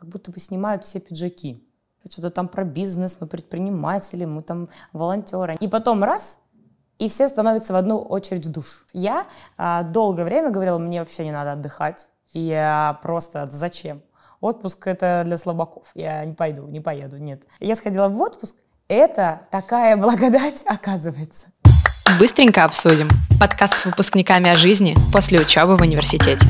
как будто бы снимают все пиджаки. Что-то там про бизнес, мы предприниматели, мы там волонтеры. И потом раз, и все становятся в одну очередь в душ. Я а, долгое время говорила, мне вообще не надо отдыхать. я просто, зачем? Отпуск это для слабаков. Я не пойду, не поеду, нет. Я сходила в отпуск. Это такая благодать оказывается. Быстренько обсудим. Подкаст с выпускниками о жизни после учебы в университете.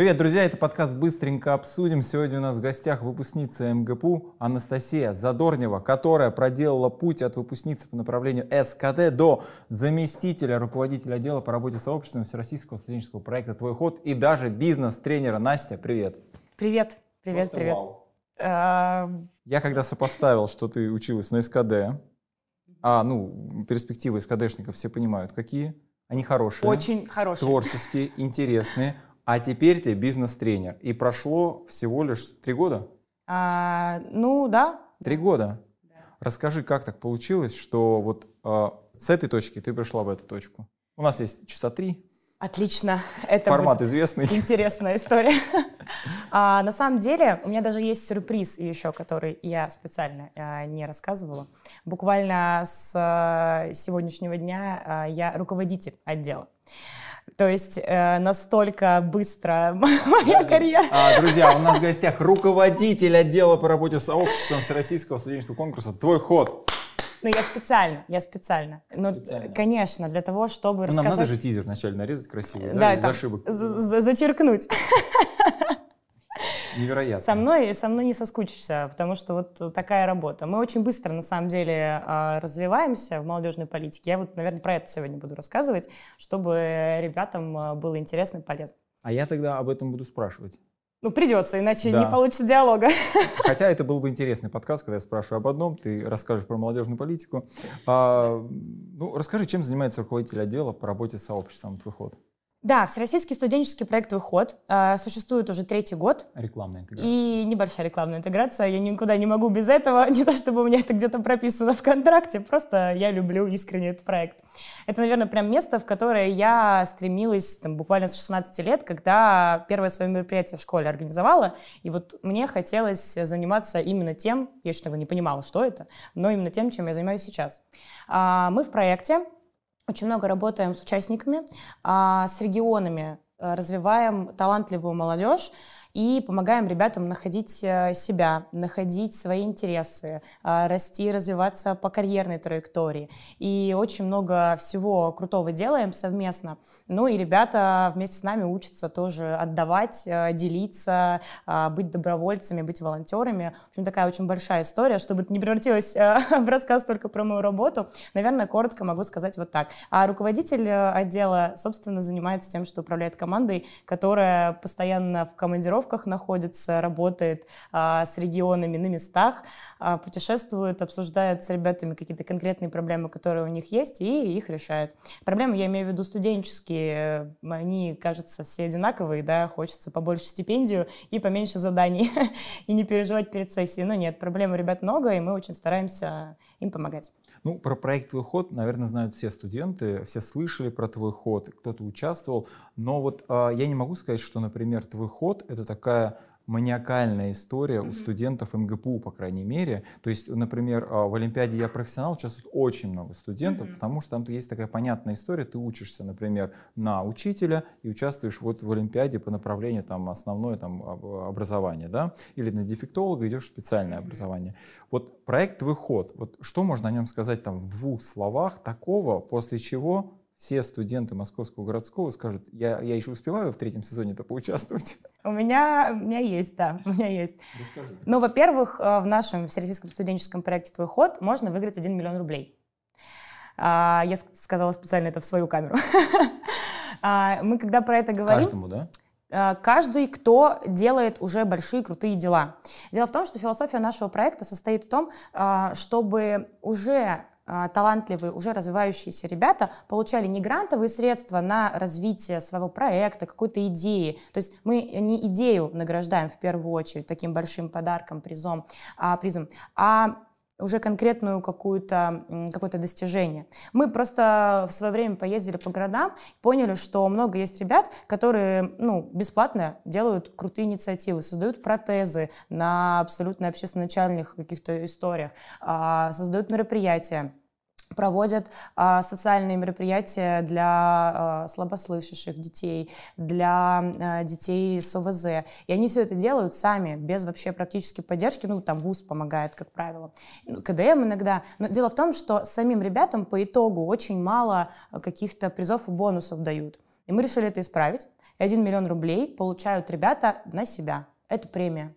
Привет, друзья! Это подкаст «Быстренько обсудим». Сегодня у нас в гостях выпускница МГПУ Анастасия Задорнева, которая проделала путь от выпускницы по направлению СКД до заместителя руководителя отдела по работе с сообществом Всероссийского студенческого проекта «Твой ход» и даже бизнес-тренера. Настя, привет! Привет! Привет, Просто привет! Вау. Эм, Я когда сопоставил, что ты училась на СКД, а, ну, перспективы СКДшников все понимают, какие? Они хорошие. Очень хорошие. Творческие, интересные. А теперь ты бизнес-тренер. И прошло всего лишь три года? А, ну да. Три года. Да. Расскажи, как так получилось, что вот э, с этой точки ты пришла в эту точку? У нас есть часа три. Отлично. Это Формат известный. Интересная история. а, на самом деле, у меня даже есть сюрприз еще, который я специально а, не рассказывала. Буквально с а, сегодняшнего дня а, я руководитель отдела. То есть э, настолько быстро моя а, карьера. друзья, у нас в гостях руководитель отдела по работе с сообществом Всероссийского студенческого конкурса «Твой ход». Ну, я специально, я специально. Ну, конечно, для того, чтобы рассказать... Ну, нам надо же тизер вначале нарезать красивый, э, да, да из ошибок. Зачеркнуть. Невероятно. Со мной, со мной не соскучишься, потому что вот такая работа. Мы очень быстро, на самом деле, а, развиваемся в молодежной политике. Я вот, наверное, про это сегодня буду рассказывать, чтобы ребятам а, было интересно и полезно. А я тогда об этом буду спрашивать. Ну, придется, иначе да. не получится диалога. Хотя это был бы интересный подкаст, когда я спрашиваю об одном, ты расскажешь про молодежную политику. А, ну, расскажи, чем занимается руководитель отдела по работе с сообществом «Твой ход»? Да, Всероссийский студенческий проект «Выход» э, существует уже третий год. Рекламная интеграция. И небольшая рекламная интеграция. Я никуда не могу без этого. Не то, чтобы у меня это где-то прописано в контракте, просто я люблю искренне этот проект. Это, наверное, прям место, в которое я стремилась там, буквально с 16 лет, когда первое свое мероприятие в школе организовала. И вот мне хотелось заниматься именно тем, я еще тогда не понимала, что это, но именно тем, чем я занимаюсь сейчас. А, мы в проекте очень много работаем с участниками, а, с регионами, э, развиваем талантливую молодежь и помогаем ребятам находить э, себя, находить свои интересы, э, расти и развиваться по карьерной траектории. И очень много всего крутого делаем совместно. Ну и ребята вместе с нами учатся тоже отдавать, э, делиться, быть добровольцами, быть волонтерами. В общем, такая очень большая история, чтобы это не превратилось в рассказ только про мою работу. Наверное, коротко могу сказать вот так. А руководитель отдела, собственно, занимается тем, что управляет командой, которая постоянно в командировке командировках находится, работает а, с регионами на местах, а, путешествует, обсуждает с ребятами какие-то конкретные проблемы, которые у них есть, и их решает. Проблемы, я имею в виду студенческие, э, они, кажется, все одинаковые, да, хочется побольше стипендию и поменьше заданий, и не переживать перед сессией. Но нет, проблем у ребят много, и мы очень стараемся им помогать. Ну, про проект «Твой ход», наверное, знают все студенты, все слышали про «Твой ход», кто-то участвовал, но вот э, я не могу сказать, что, например, «Твой ход» — это такая маниакальная история mm-hmm. у студентов МГПУ, по крайней мере. То есть, например, а, в Олимпиаде «Я профессионал» сейчас очень много студентов, mm-hmm. потому что там есть такая понятная история. Ты учишься, например, на учителя и участвуешь вот в Олимпиаде по направлению там основное там образование, да? Или на дефектолога идешь в специальное mm-hmm. образование. Вот проект «Выход», вот что можно о нем сказать там в двух словах такого, после чего все студенты Московского городского скажут, я, я еще успеваю в третьем сезоне-то поучаствовать? У меня, у меня есть, да, у меня есть. Расскажи. Ну, во-первых, э, в нашем всероссийском студенческом проекте «Твой ход» можно выиграть 1 миллион рублей. А, я сказала специально это в свою камеру. А, мы когда про это говорим... Каждому, да? Э, каждый, кто делает уже большие крутые дела. Дело в том, что философия нашего проекта состоит в том, э, чтобы уже а, талантливые, уже развивающиеся ребята получали не грантовые средства на развитие своего проекта, какой-то идеи. То есть мы не идею награждаем в первую очередь таким большим подарком, призом, а, призом, а уже конкретную какую-то, какое-то достижение. Мы просто в свое время поездили по городам, поняли, что много есть ребят, которые ну, бесплатно делают крутые инициативы, создают протезы на абсолютно общественно-начальных каких-то историях, а, создают мероприятия проводят а, социальные мероприятия для а, слабослышащих детей, для а, детей с ОВЗ. И они все это делают сами, без вообще практически поддержки. Ну, там ВУЗ помогает, как правило. Ну, КДМ иногда. Но дело в том, что самим ребятам по итогу очень мало а, каких-то призов и бонусов дают. И мы решили это исправить. И 1 миллион рублей получают ребята на себя. Это премия.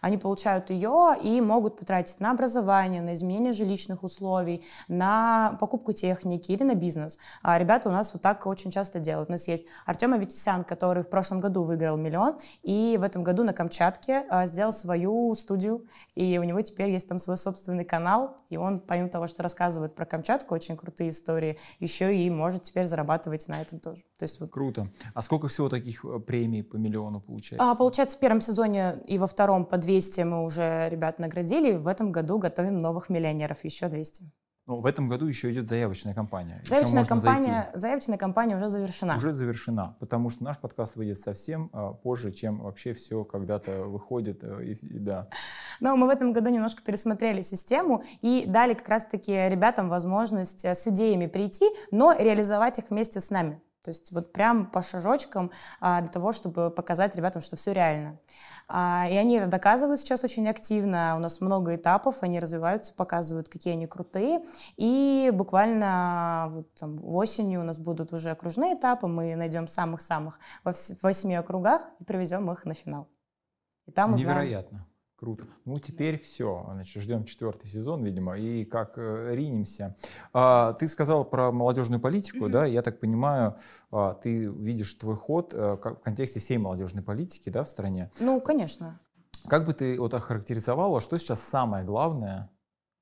Они получают ее и могут потратить на образование, на изменение жилищных условий, на покупку техники или на бизнес. А ребята у нас вот так очень часто делают. У нас есть Артем Аветисян, который в прошлом году выиграл миллион, и в этом году на Камчатке а, сделал свою студию, и у него теперь есть там свой собственный канал, и он, помимо того, что рассказывает про Камчатку, очень крутые истории, еще и может теперь зарабатывать на этом тоже. То есть вот... Круто. А сколько всего таких э, премий по миллиону получается? А, получается, в первом сезоне и во втором по 200 мы уже ребят наградили, в этом году готовим новых миллионеров, еще 200. Ну, в этом году еще идет заявочная кампания. Заявочная кампания, зайти. заявочная кампания уже завершена. Уже завершена, потому что наш подкаст выйдет совсем а, позже, чем вообще все когда-то выходит. Э, и, и да. Но мы в этом году немножко пересмотрели систему и дали как раз-таки ребятам возможность э, с идеями прийти, но реализовать их вместе с нами. То есть вот прям по шажочкам а, для того, чтобы показать ребятам, что все реально. А, и они это доказывают сейчас очень активно. У нас много этапов, они развиваются, показывают, какие они крутые. И буквально вот, там, осенью у нас будут уже окружные этапы. Мы найдем самых-самых в восьми округах и привезем их на финал. И там Невероятно. Узнаем, Круто. Ну, теперь все. Значит, ждем четвертый сезон, видимо, и как э, ринемся. А, ты сказал про молодежную политику, mm-hmm. да, я так понимаю, а, ты видишь твой ход а, в контексте всей молодежной политики, да, в стране. Ну, конечно. Как бы ты вот охарактеризовала, что сейчас самое главное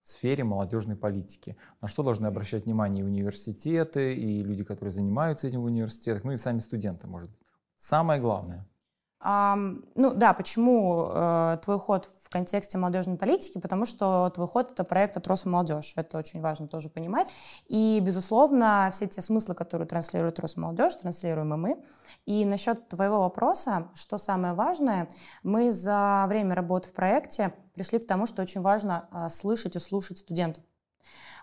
в сфере молодежной политики? На что должны обращать внимание и университеты, и люди, которые занимаются этим в университетах, ну и сами студенты, может быть? Самое главное – ну да, почему э, твой ход в контексте молодежной политики? Потому что твой ход — это проект от Росмолодежь. Это очень важно тоже понимать. И, безусловно, все те смыслы, которые транслирует Росмолодежь, транслируем и мы. И насчет твоего вопроса, что самое важное, мы за время работы в проекте пришли к тому, что очень важно э, слышать и слушать студентов.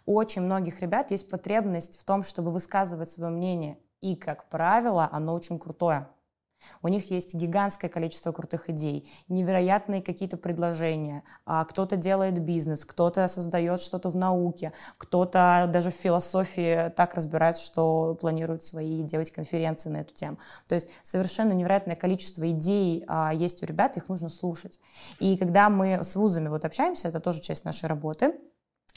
У очень многих ребят есть потребность в том, чтобы высказывать свое мнение. И, как правило, оно очень крутое. У них есть гигантское количество крутых идей, невероятные какие-то предложения. А Кто-то делает бизнес, кто-то создает что-то в науке, кто-то даже в философии так разбирается, что планирует свои делать конференции на эту тему. То есть совершенно невероятное количество идей а, есть у ребят, их нужно слушать. И когда мы с вузами вот общаемся, это тоже часть нашей работы,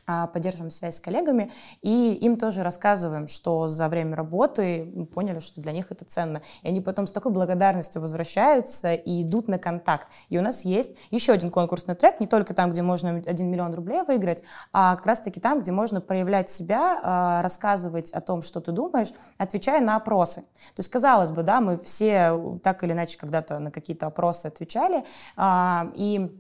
а, поддерживаем связь с коллегами и им тоже рассказываем, что за время работы поняли, что для них это ценно. И они потом с такой благодарностью возвращаются и идут на контакт. И у нас есть еще один конкурсный трек, не только там, где можно 1 миллион рублей выиграть, а как раз-таки там, где можно проявлять себя, а, рассказывать о том, что ты думаешь, отвечая на опросы. То есть, казалось бы, да, мы все так или иначе когда-то на какие-то опросы отвечали, а, и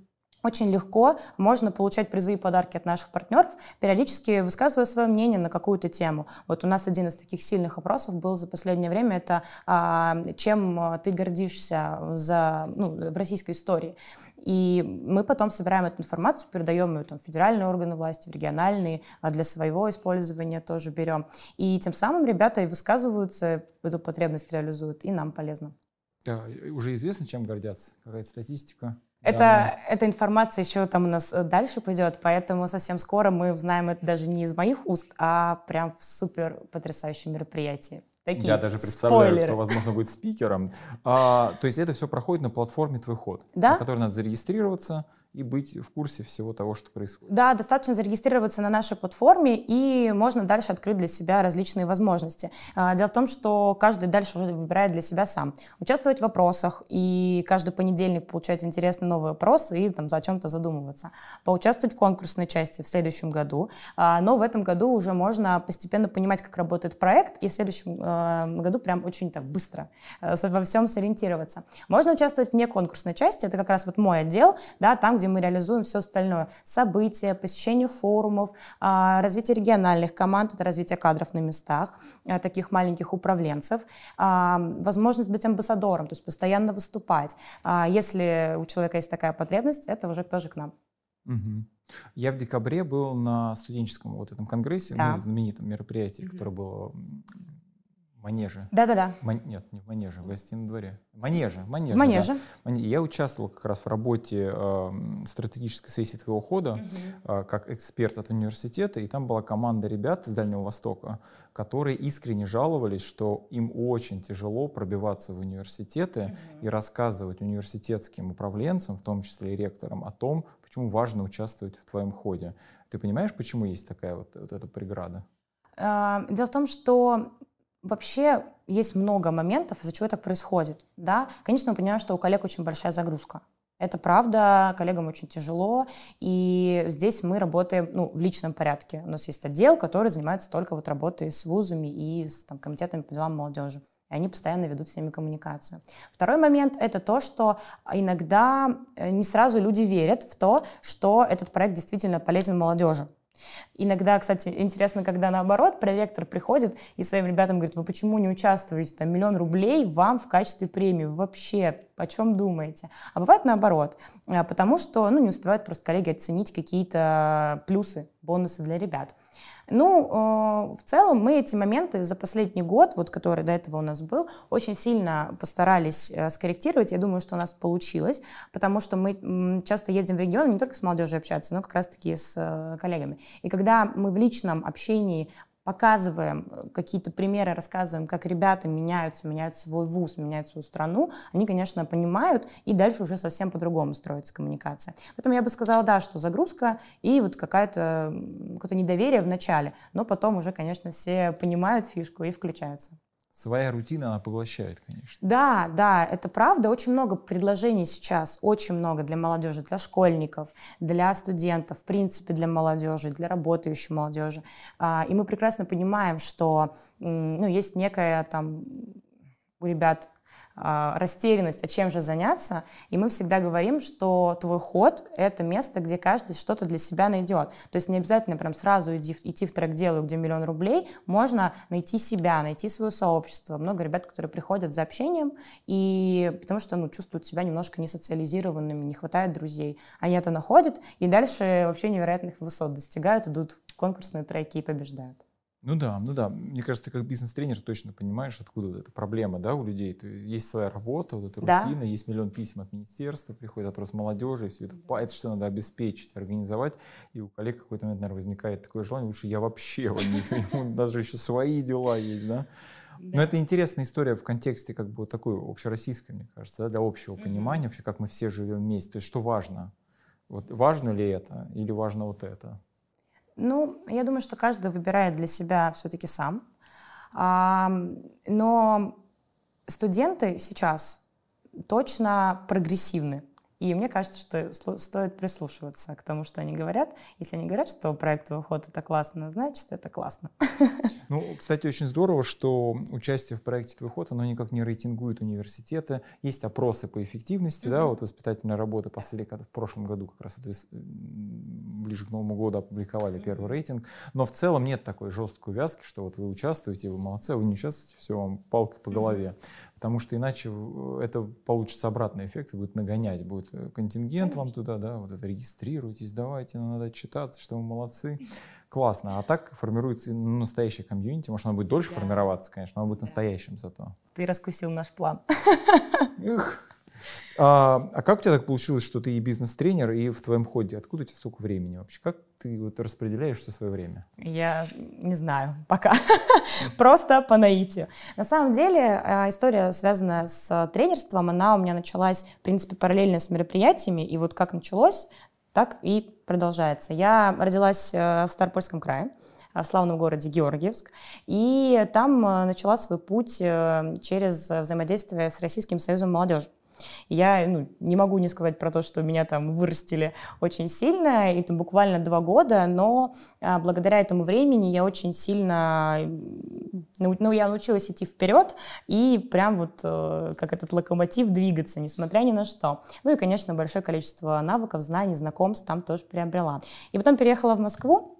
очень легко можно получать призы и подарки от наших партнеров, периодически высказывая свое мнение на какую-то тему. Вот у нас один из таких сильных опросов был за последнее время, это а, чем э, ты гордишься за, ну, в российской истории. И мы потом собираем эту информацию, передаем ее там, в федеральные органы власти, в региональные, а для своего использования тоже берем. И тем самым ребята и высказываются, эту потребность реализуют, и нам полезно. Да, э, уже известно, чем гордятся? Какая-то статистика? Это, эта информация еще там у нас э, дальше пойдет, поэтому совсем скоро мы узнаем это даже не из моих уст, а прям в супер потрясающем мероприятии. Такие Я даже представляю, спойлеры. кто, возможно, будет спикером. А, то есть это все проходит на платформе «Твой ход», да? на которой надо зарегистрироваться, и быть в курсе всего того, что происходит. Да, достаточно зарегистрироваться на нашей платформе, и можно дальше открыть для себя различные возможности. А, дело в том, что каждый дальше уже выбирает для себя сам. Участвовать в вопросах, и каждый понедельник получать интересные новые вопросы и там, за чем-то задумываться. Поучаствовать в конкурсной части в следующем году, а, но в этом году уже можно постепенно понимать, как работает проект, и в следующем а, году прям очень так быстро во всем сориентироваться. Можно участвовать вне конкурсной части, это как раз вот мой отдел, да, там, где где мы реализуем все остальное. События, посещение форумов, а, развитие региональных команд, это развитие кадров на местах, а, таких маленьких управленцев, а, возможность быть амбассадором, то есть постоянно выступать. Если у человека есть такая потребность, это уже тоже к нам. Угу. Я в декабре был на студенческом вот этом конгрессе, ну, да. ну, знаменитом мероприятии, угу. которое было Манеже. Да-да-да. Ман... Нет, не в манеже, в гостином дворе. Манеже, манеже. Манеже. Да. Я участвовал как раз в работе э, стратегической сессии твоего хода угу. э, как эксперт от университета, и там была команда ребят из Дальнего Востока, которые искренне жаловались, что им очень тяжело пробиваться в университеты угу. и рассказывать университетским управленцам, в том числе и ректорам, о том, почему важно участвовать в твоем ходе. Ты понимаешь, почему есть такая вот, вот эта преграда? А, дело в том, что Вообще есть много моментов, из-за чего так происходит. Да? Конечно, мы понимаем, что у коллег очень большая загрузка. Это правда, коллегам очень тяжело, и здесь мы работаем ну, в личном порядке. У нас есть отдел, который занимается только вот работой с вузами и с там, комитетами по делам молодежи. И они постоянно ведут с ними коммуникацию. Второй момент — это то, что иногда э, не сразу люди верят в то, что этот проект действительно полезен молодежи. Иногда, кстати, интересно, когда наоборот проректор приходит и своим ребятам говорит, вы почему не участвуете, там миллион рублей вам в качестве премии, вообще о чем думаете? А бывает наоборот, э, потому что ну, не успевают просто коллеги оценить какие-то э, плюсы, бонусы для ребят. Ну, э, в целом мы эти моменты за последний год, вот который до этого у нас был, очень сильно постарались э, скорректировать. Я думаю, что у нас получилось, потому что мы часто ездим в регионы не только с молодежью общаться, но как раз-таки с э, коллегами. И когда мы в личном общении показываем э, какие-то примеры, рассказываем, как ребята меняются, меняют свой вуз, меняют свою страну, они, конечно, понимают, и дальше уже совсем по-другому строится коммуникация. Поэтому я бы сказала, да, что загрузка и вот какая-то, какое-то недоверие в начале, но потом уже, конечно, все понимают фишку и включаются своя рутина, она поглощает, конечно. Да, да, это правда. Очень много предложений сейчас, очень много для молодежи, для школьников, для студентов, в принципе, для молодежи, для работающей молодежи. А, и мы прекрасно понимаем, что ну, есть некая там у ребят а, растерянность, а чем же заняться. И мы всегда говорим, что твой ход — это место, где каждый что-то для себя найдет. То есть не обязательно прям сразу идти, идти в трек «Делаю, где миллион рублей». Можно найти себя, найти свое сообщество. Много ребят, которые приходят за общением, и потому что ну, чувствуют себя немножко несоциализированными, не хватает друзей. Они это находят, и дальше вообще невероятных высот достигают, идут в конкурсные треки и побеждают. Ну да, ну да. Мне кажется, ты как бизнес-тренер точно понимаешь, откуда вот эта проблема, да, у людей. То есть, есть своя работа, вот эта да. рутина, есть миллион писем от министерства, приходит от Росмолодежи, все это, это все надо обеспечить, организовать. И у коллег какой-то момент, наверное, возникает такое желание, лучше я вообще, вот, даже еще свои дела есть, да. Но это интересная история в контексте как бы такой общероссийской, мне кажется, да, для общего понимания вообще, как мы все живем вместе. То есть что важно? Вот важно ли это или важно вот это? Ну, я думаю, что каждый выбирает для себя все-таки сам. А, но студенты сейчас точно прогрессивны и мне кажется, что стоит прислушиваться к тому, что они говорят. Если они говорят, что проект уход это классно, значит, это классно. Ну, кстати, очень здорово, что участие в проекте «Твой ход», оно никак не рейтингует университеты. Есть опросы по эффективности, mm-hmm. да, вот воспитательная работа последовательно в прошлом году как раз вот, ближе к Новому году опубликовали mm-hmm. первый рейтинг. Но в целом нет такой жесткой увязки, что вот вы участвуете, вы молодцы, а вы не участвуете, все, вам палка по голове. Mm-hmm потому что иначе это получится обратный эффект, будет нагонять, будет э, контингент Конечно. вам туда, да, вот это регистрируйтесь, давайте, нам надо отчитаться, что вы молодцы. Классно. А так формируется ну, настоящая комьюнити. Может, она будет дольше да. формироваться, конечно, но она будет да. настоящим зато. Ты раскусил наш план. Эх. А, а как у тебя так получилось, что ты и бизнес-тренер, и в твоем ходе? Откуда у тебя столько времени вообще? Как ты вот распределяешь все свое время? Я не знаю пока. Просто по наитию. На самом деле а, история, связанная с а, тренерством, она у меня началась, в принципе, параллельно с мероприятиями. И вот как началось, так и продолжается. Я родилась э, в Старопольском крае а, в славном городе Георгиевск. И там начала свой путь э, через взаимодействие с Российским Союзом молодежи. Я ну, не могу не сказать про то, что меня там вырастили очень сильно, и там буквально два года, но а, благодаря этому времени я очень сильно, ну, ну я научилась идти вперед и прям вот э, как этот локомотив двигаться, несмотря ни на что. Ну и, конечно, большое количество навыков, знаний, знакомств там тоже приобрела. И потом переехала в Москву,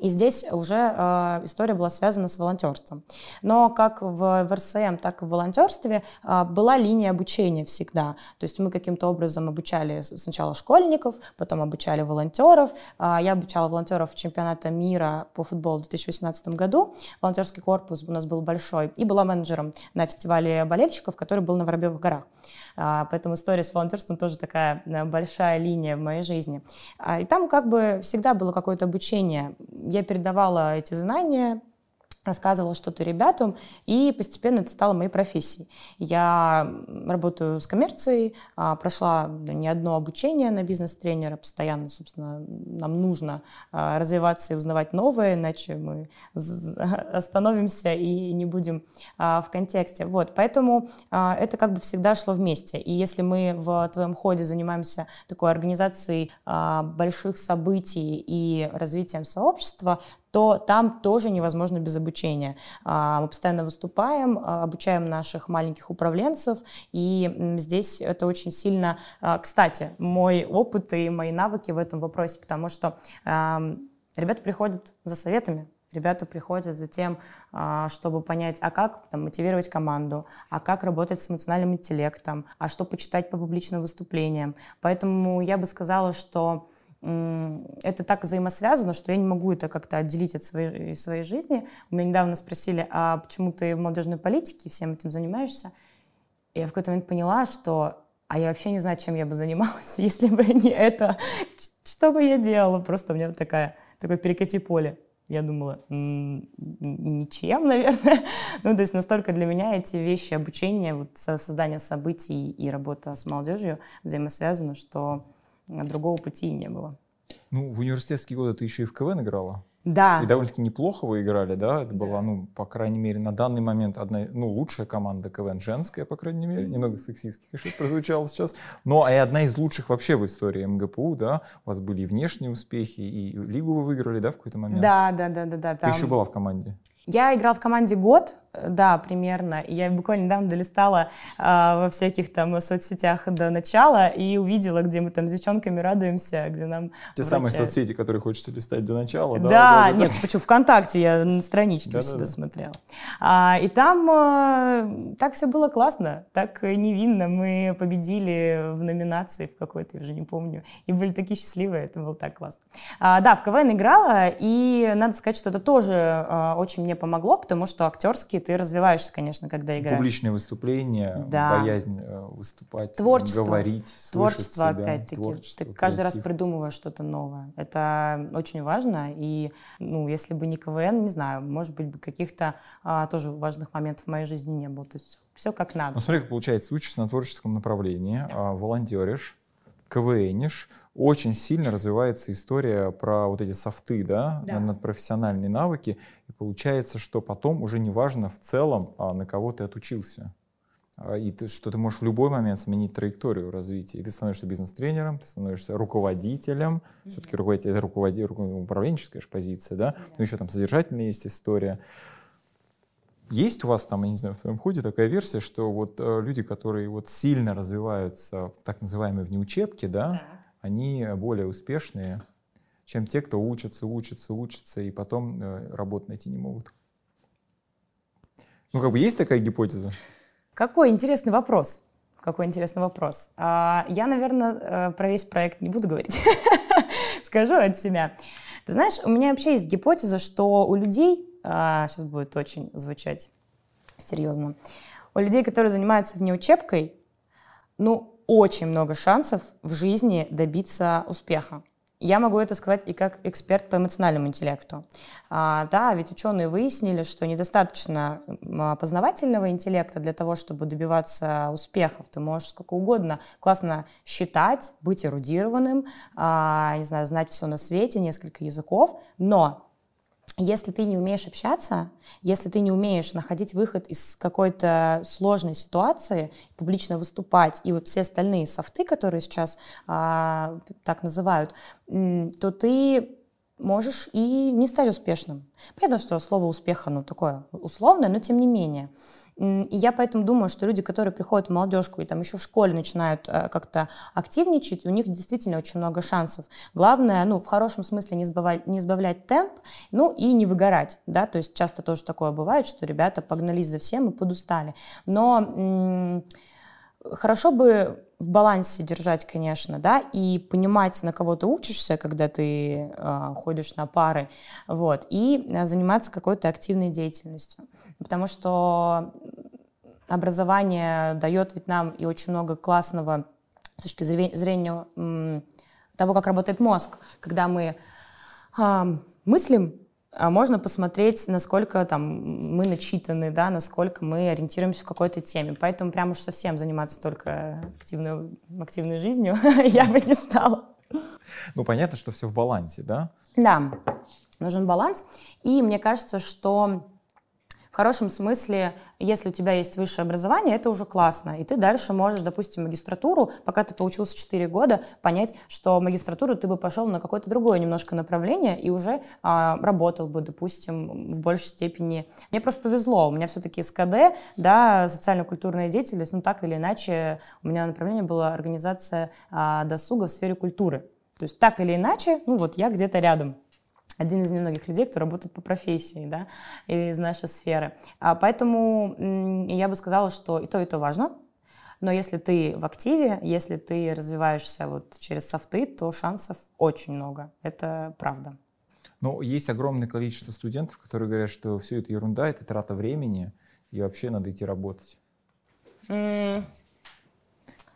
и здесь уже э, история была связана с волонтерством. Но как в, в РСМ, так и в волонтерстве э, была линия обучения всегда. То есть мы каким-то образом обучали сначала школьников, потом обучали волонтеров. Э, я обучала волонтеров чемпионата мира по футболу в 2018 году. Волонтерский корпус у нас был большой. И была менеджером на фестивале болельщиков, который был на Воробьевых горах. А, поэтому история с волонтерством тоже такая э, большая линия в моей жизни. А, и там как бы всегда было какое-то обучение. Я передавала эти знания рассказывала что-то ребятам, и постепенно это стало моей профессией. Я работаю с коммерцией, а, прошла не одно обучение на бизнес-тренера, постоянно, собственно, нам нужно а, развиваться и узнавать новое, иначе мы остановимся и не будем а, в контексте. Вот, поэтому это как бы всегда шло вместе. И если мы в твоем ходе занимаемся такой организацией больших событий и развитием сообщества, то там тоже невозможно без обучения. А, мы постоянно выступаем, а, обучаем наших маленьких управленцев, и здесь это очень сильно, а, кстати, мой опыт и мои навыки в этом вопросе, потому что ребята приходят за советами, Ребята приходят за тем, чтобы понять, а как там, мотивировать команду, а как работать с эмоциональным интеллектом, а что почитать по публичным выступлениям. Поэтому я бы сказала, что это так взаимосвязано, что я не могу это как-то отделить от своей, своей жизни. У меня недавно спросили, а почему ты в молодежной политике всем этим занимаешься? И я в какой-то момент поняла, что а я вообще не знаю, чем я бы занималась, если бы не это. Что бы я делала? Просто у меня вот такая, такое перекати поле. Я думала, ничем, наверное. ну, то есть настолько для меня эти вещи, обучение, вот создание событий и работа с молодежью взаимосвязаны, что другого пути не было. Ну, в университетские годы ты еще и в КВН играла? Да. И довольно-таки неплохо вы играли, да? Это да. была, ну, по крайней мере, на данный момент одна, ну, лучшая команда КВН, женская, по крайней мере, немного сексистских ошибок прозвучало сейчас, но ну, а и одна из лучших вообще в истории МГПУ, да? У вас были и внешние успехи, и лигу вы выиграли, да, в какой-то момент? Да, да, да, да, да. Там... Ты еще была в команде? Я играла в команде год, да, примерно. Я буквально недавно долистала э, во всяких там соцсетях до начала и увидела, где мы там с девчонками радуемся, где нам... Те врача... самые соцсети, которые хочется листать до начала, да? Да, да, нет, да. почему ВКонтакте я на страничке да, у себя да, смотрела. А, и там э, так все было классно, так невинно. Мы победили в номинации в какой-то, я уже не помню, и были такие счастливые, это было так классно. А, да, в КВН играла, и надо сказать, что это тоже э, очень мне помогло, потому что актерский ты развиваешься, конечно, когда играешь. Публичные выступления, да. боязнь э, выступать, творчество, говорить, творчество опять-таки. Творчество, ты каждый креатив. раз придумываешь что-то новое. Это очень важно. И, ну, если бы не КВН, не знаю, может быть, каких-то а, тоже важных моментов в моей жизни не было. То есть все как надо. Ну, смотри, как получается, учишься на творческом направлении, да. А, волонтеришь КВНишь, очень сильно развивается история про вот эти софты, да, да. над профессиональные навыки. И получается, что потом уже не важно в целом, а, на кого ты отучился. А, и ты, что ты можешь в любой момент сменить траекторию развития. И ты становишься бизнес-тренером, ты становишься руководителем. Mm-hmm. Все-таки руководитель, это руководитель, руководитель, управленческая же позиция, да? Mm-hmm. Ну, еще там содержательная есть история. Есть у вас там, я не знаю, в твоем ходе такая версия, что вот э, люди, которые вот сильно развиваются в так называемой внеучебке, да, так. они более успешные, чем те, кто учится, учится, учится, и потом э, работу найти не могут. Ну, как бы есть такая гипотеза? Какой интересный вопрос. Какой интересный вопрос. А, я, наверное, э, про весь проект не буду говорить. Скажу от себя. Ты знаешь, у меня вообще есть гипотеза, что у людей сейчас а, будет очень звучать серьезно, у людей, которые занимаются внеучебкой, ну, очень много шансов в жизни добиться успеха. Я могу это сказать и как эксперт по эмоциональному интеллекту. А, да, ведь ученые выяснили, что недостаточно а, познавательного интеллекта для того, чтобы добиваться успехов. Ты можешь сколько угодно классно считать, быть эрудированным, а, не знаю, знать все на свете, несколько языков, но если ты не умеешь общаться, если ты не умеешь находить выход из какой-то сложной ситуации, публично выступать и вот все остальные софты, которые сейчас а, так называют, то ты можешь и не стать успешным. Понятно, что слово успеха, ну, такое условное, но тем не менее. И я поэтому думаю, что люди, которые приходят в молодежку и там еще в школе начинают э, как-то активничать, у них действительно очень много шансов. Главное, ну, в хорошем смысле не, сбавать, не избавлять темп, ну, и не выгорать, да, то есть часто тоже такое бывает, что ребята погнались за всем и подустали. Но Хорошо бы в балансе держать, конечно, да, и понимать, на кого ты учишься, когда ты э, ходишь на пары, вот, и а, заниматься какой-то активной деятельностью. Потому что образование дает ведь нам и очень много классного с точки зрения того, как работает мозг, когда мы э, мыслим, а можно посмотреть, насколько там мы начитаны, да, насколько мы ориентируемся в какой-то теме. Поэтому прям уж совсем заниматься только активной, активной жизнью я бы не стала. Ну, понятно, что все в балансе, да? Да, нужен баланс. И мне кажется, что в хорошем смысле, если у тебя есть высшее образование, это уже классно. И ты дальше можешь, допустим, магистратуру, пока ты получился 4 года, понять, что магистратуру ты бы пошел на какое-то другое немножко направление и уже а, работал бы, допустим, в большей степени. Мне просто повезло, у меня все-таки СКД, да, социально-культурная деятельность, ну так или иначе, у меня направление было организация а, досуга в сфере культуры. То есть так или иначе, ну вот я где-то рядом один из немногих людей, кто работает по профессии, да, из нашей сферы. А поэтому я бы сказала, что и то, и то важно, но если ты в активе, если ты развиваешься вот через софты, то шансов очень много. Это правда. Но ну, есть огромное количество студентов, которые говорят, что все это ерунда, это трата времени, и вообще надо идти работать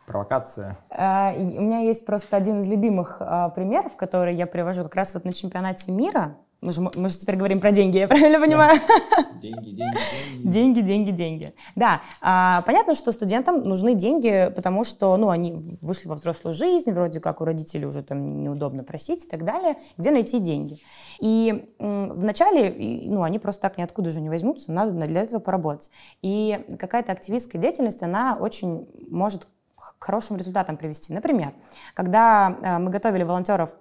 провокация. Э, у меня есть просто один из любимых э, примеров, который я привожу как раз вот на чемпионате мира. Мы же, мы же теперь говорим про деньги, я правильно понимаю? Да. Деньги, деньги, деньги. Деньги, деньги, деньги. Да, а, понятно, что студентам нужны деньги, потому что, ну, они вышли во взрослую жизнь, вроде как у родителей уже там неудобно просить и так далее. Где найти деньги? И м, вначале, и, ну, они просто так ниоткуда же не возьмутся, надо для этого поработать. И какая-то активистская деятельность, она очень может хорошим результатам привести. Например, когда э, мы готовили волонтеров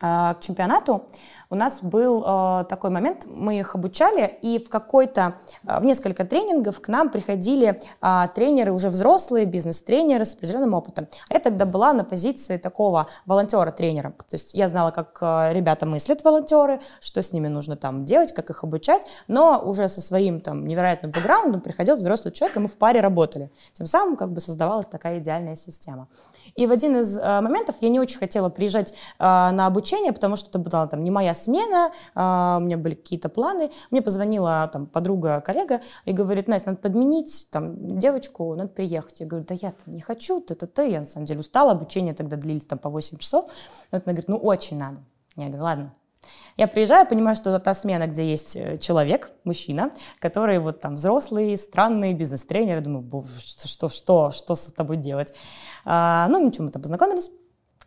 Э, к чемпионату, у нас был э, такой момент, мы их обучали, и в какой-то, э, в несколько тренингов к нам приходили э, тренеры уже взрослые, бизнес-тренеры с определенным опытом. я тогда была на позиции такого волонтера-тренера. То есть я знала, как э, ребята мыслят волонтеры, что с ними нужно там делать, как их обучать, но уже со своим там невероятным бэкграундом приходил взрослый человек, и мы в паре работали. Тем самым как бы создавалась такая идеальная система. И в один из э, моментов я не очень хотела приезжать э, на обучение обучение, потому что это была там не моя смена, а, у меня были какие-то планы. Мне позвонила там подруга, коллега и говорит, Настя, надо подменить там девочку, надо приехать. Я говорю, да я не хочу, ты, ты, ты. Я на самом деле устала, обучение тогда длились там по 8 часов. Вот она говорит, ну очень надо. Я говорю, ладно, я приезжаю, понимаю, что это та смена, где есть э, человек, мужчина, который вот там взрослый, странный бизнес-тренер. Я думаю, что, что, что, что с тобой делать? А, ну, ничего, мы там познакомились.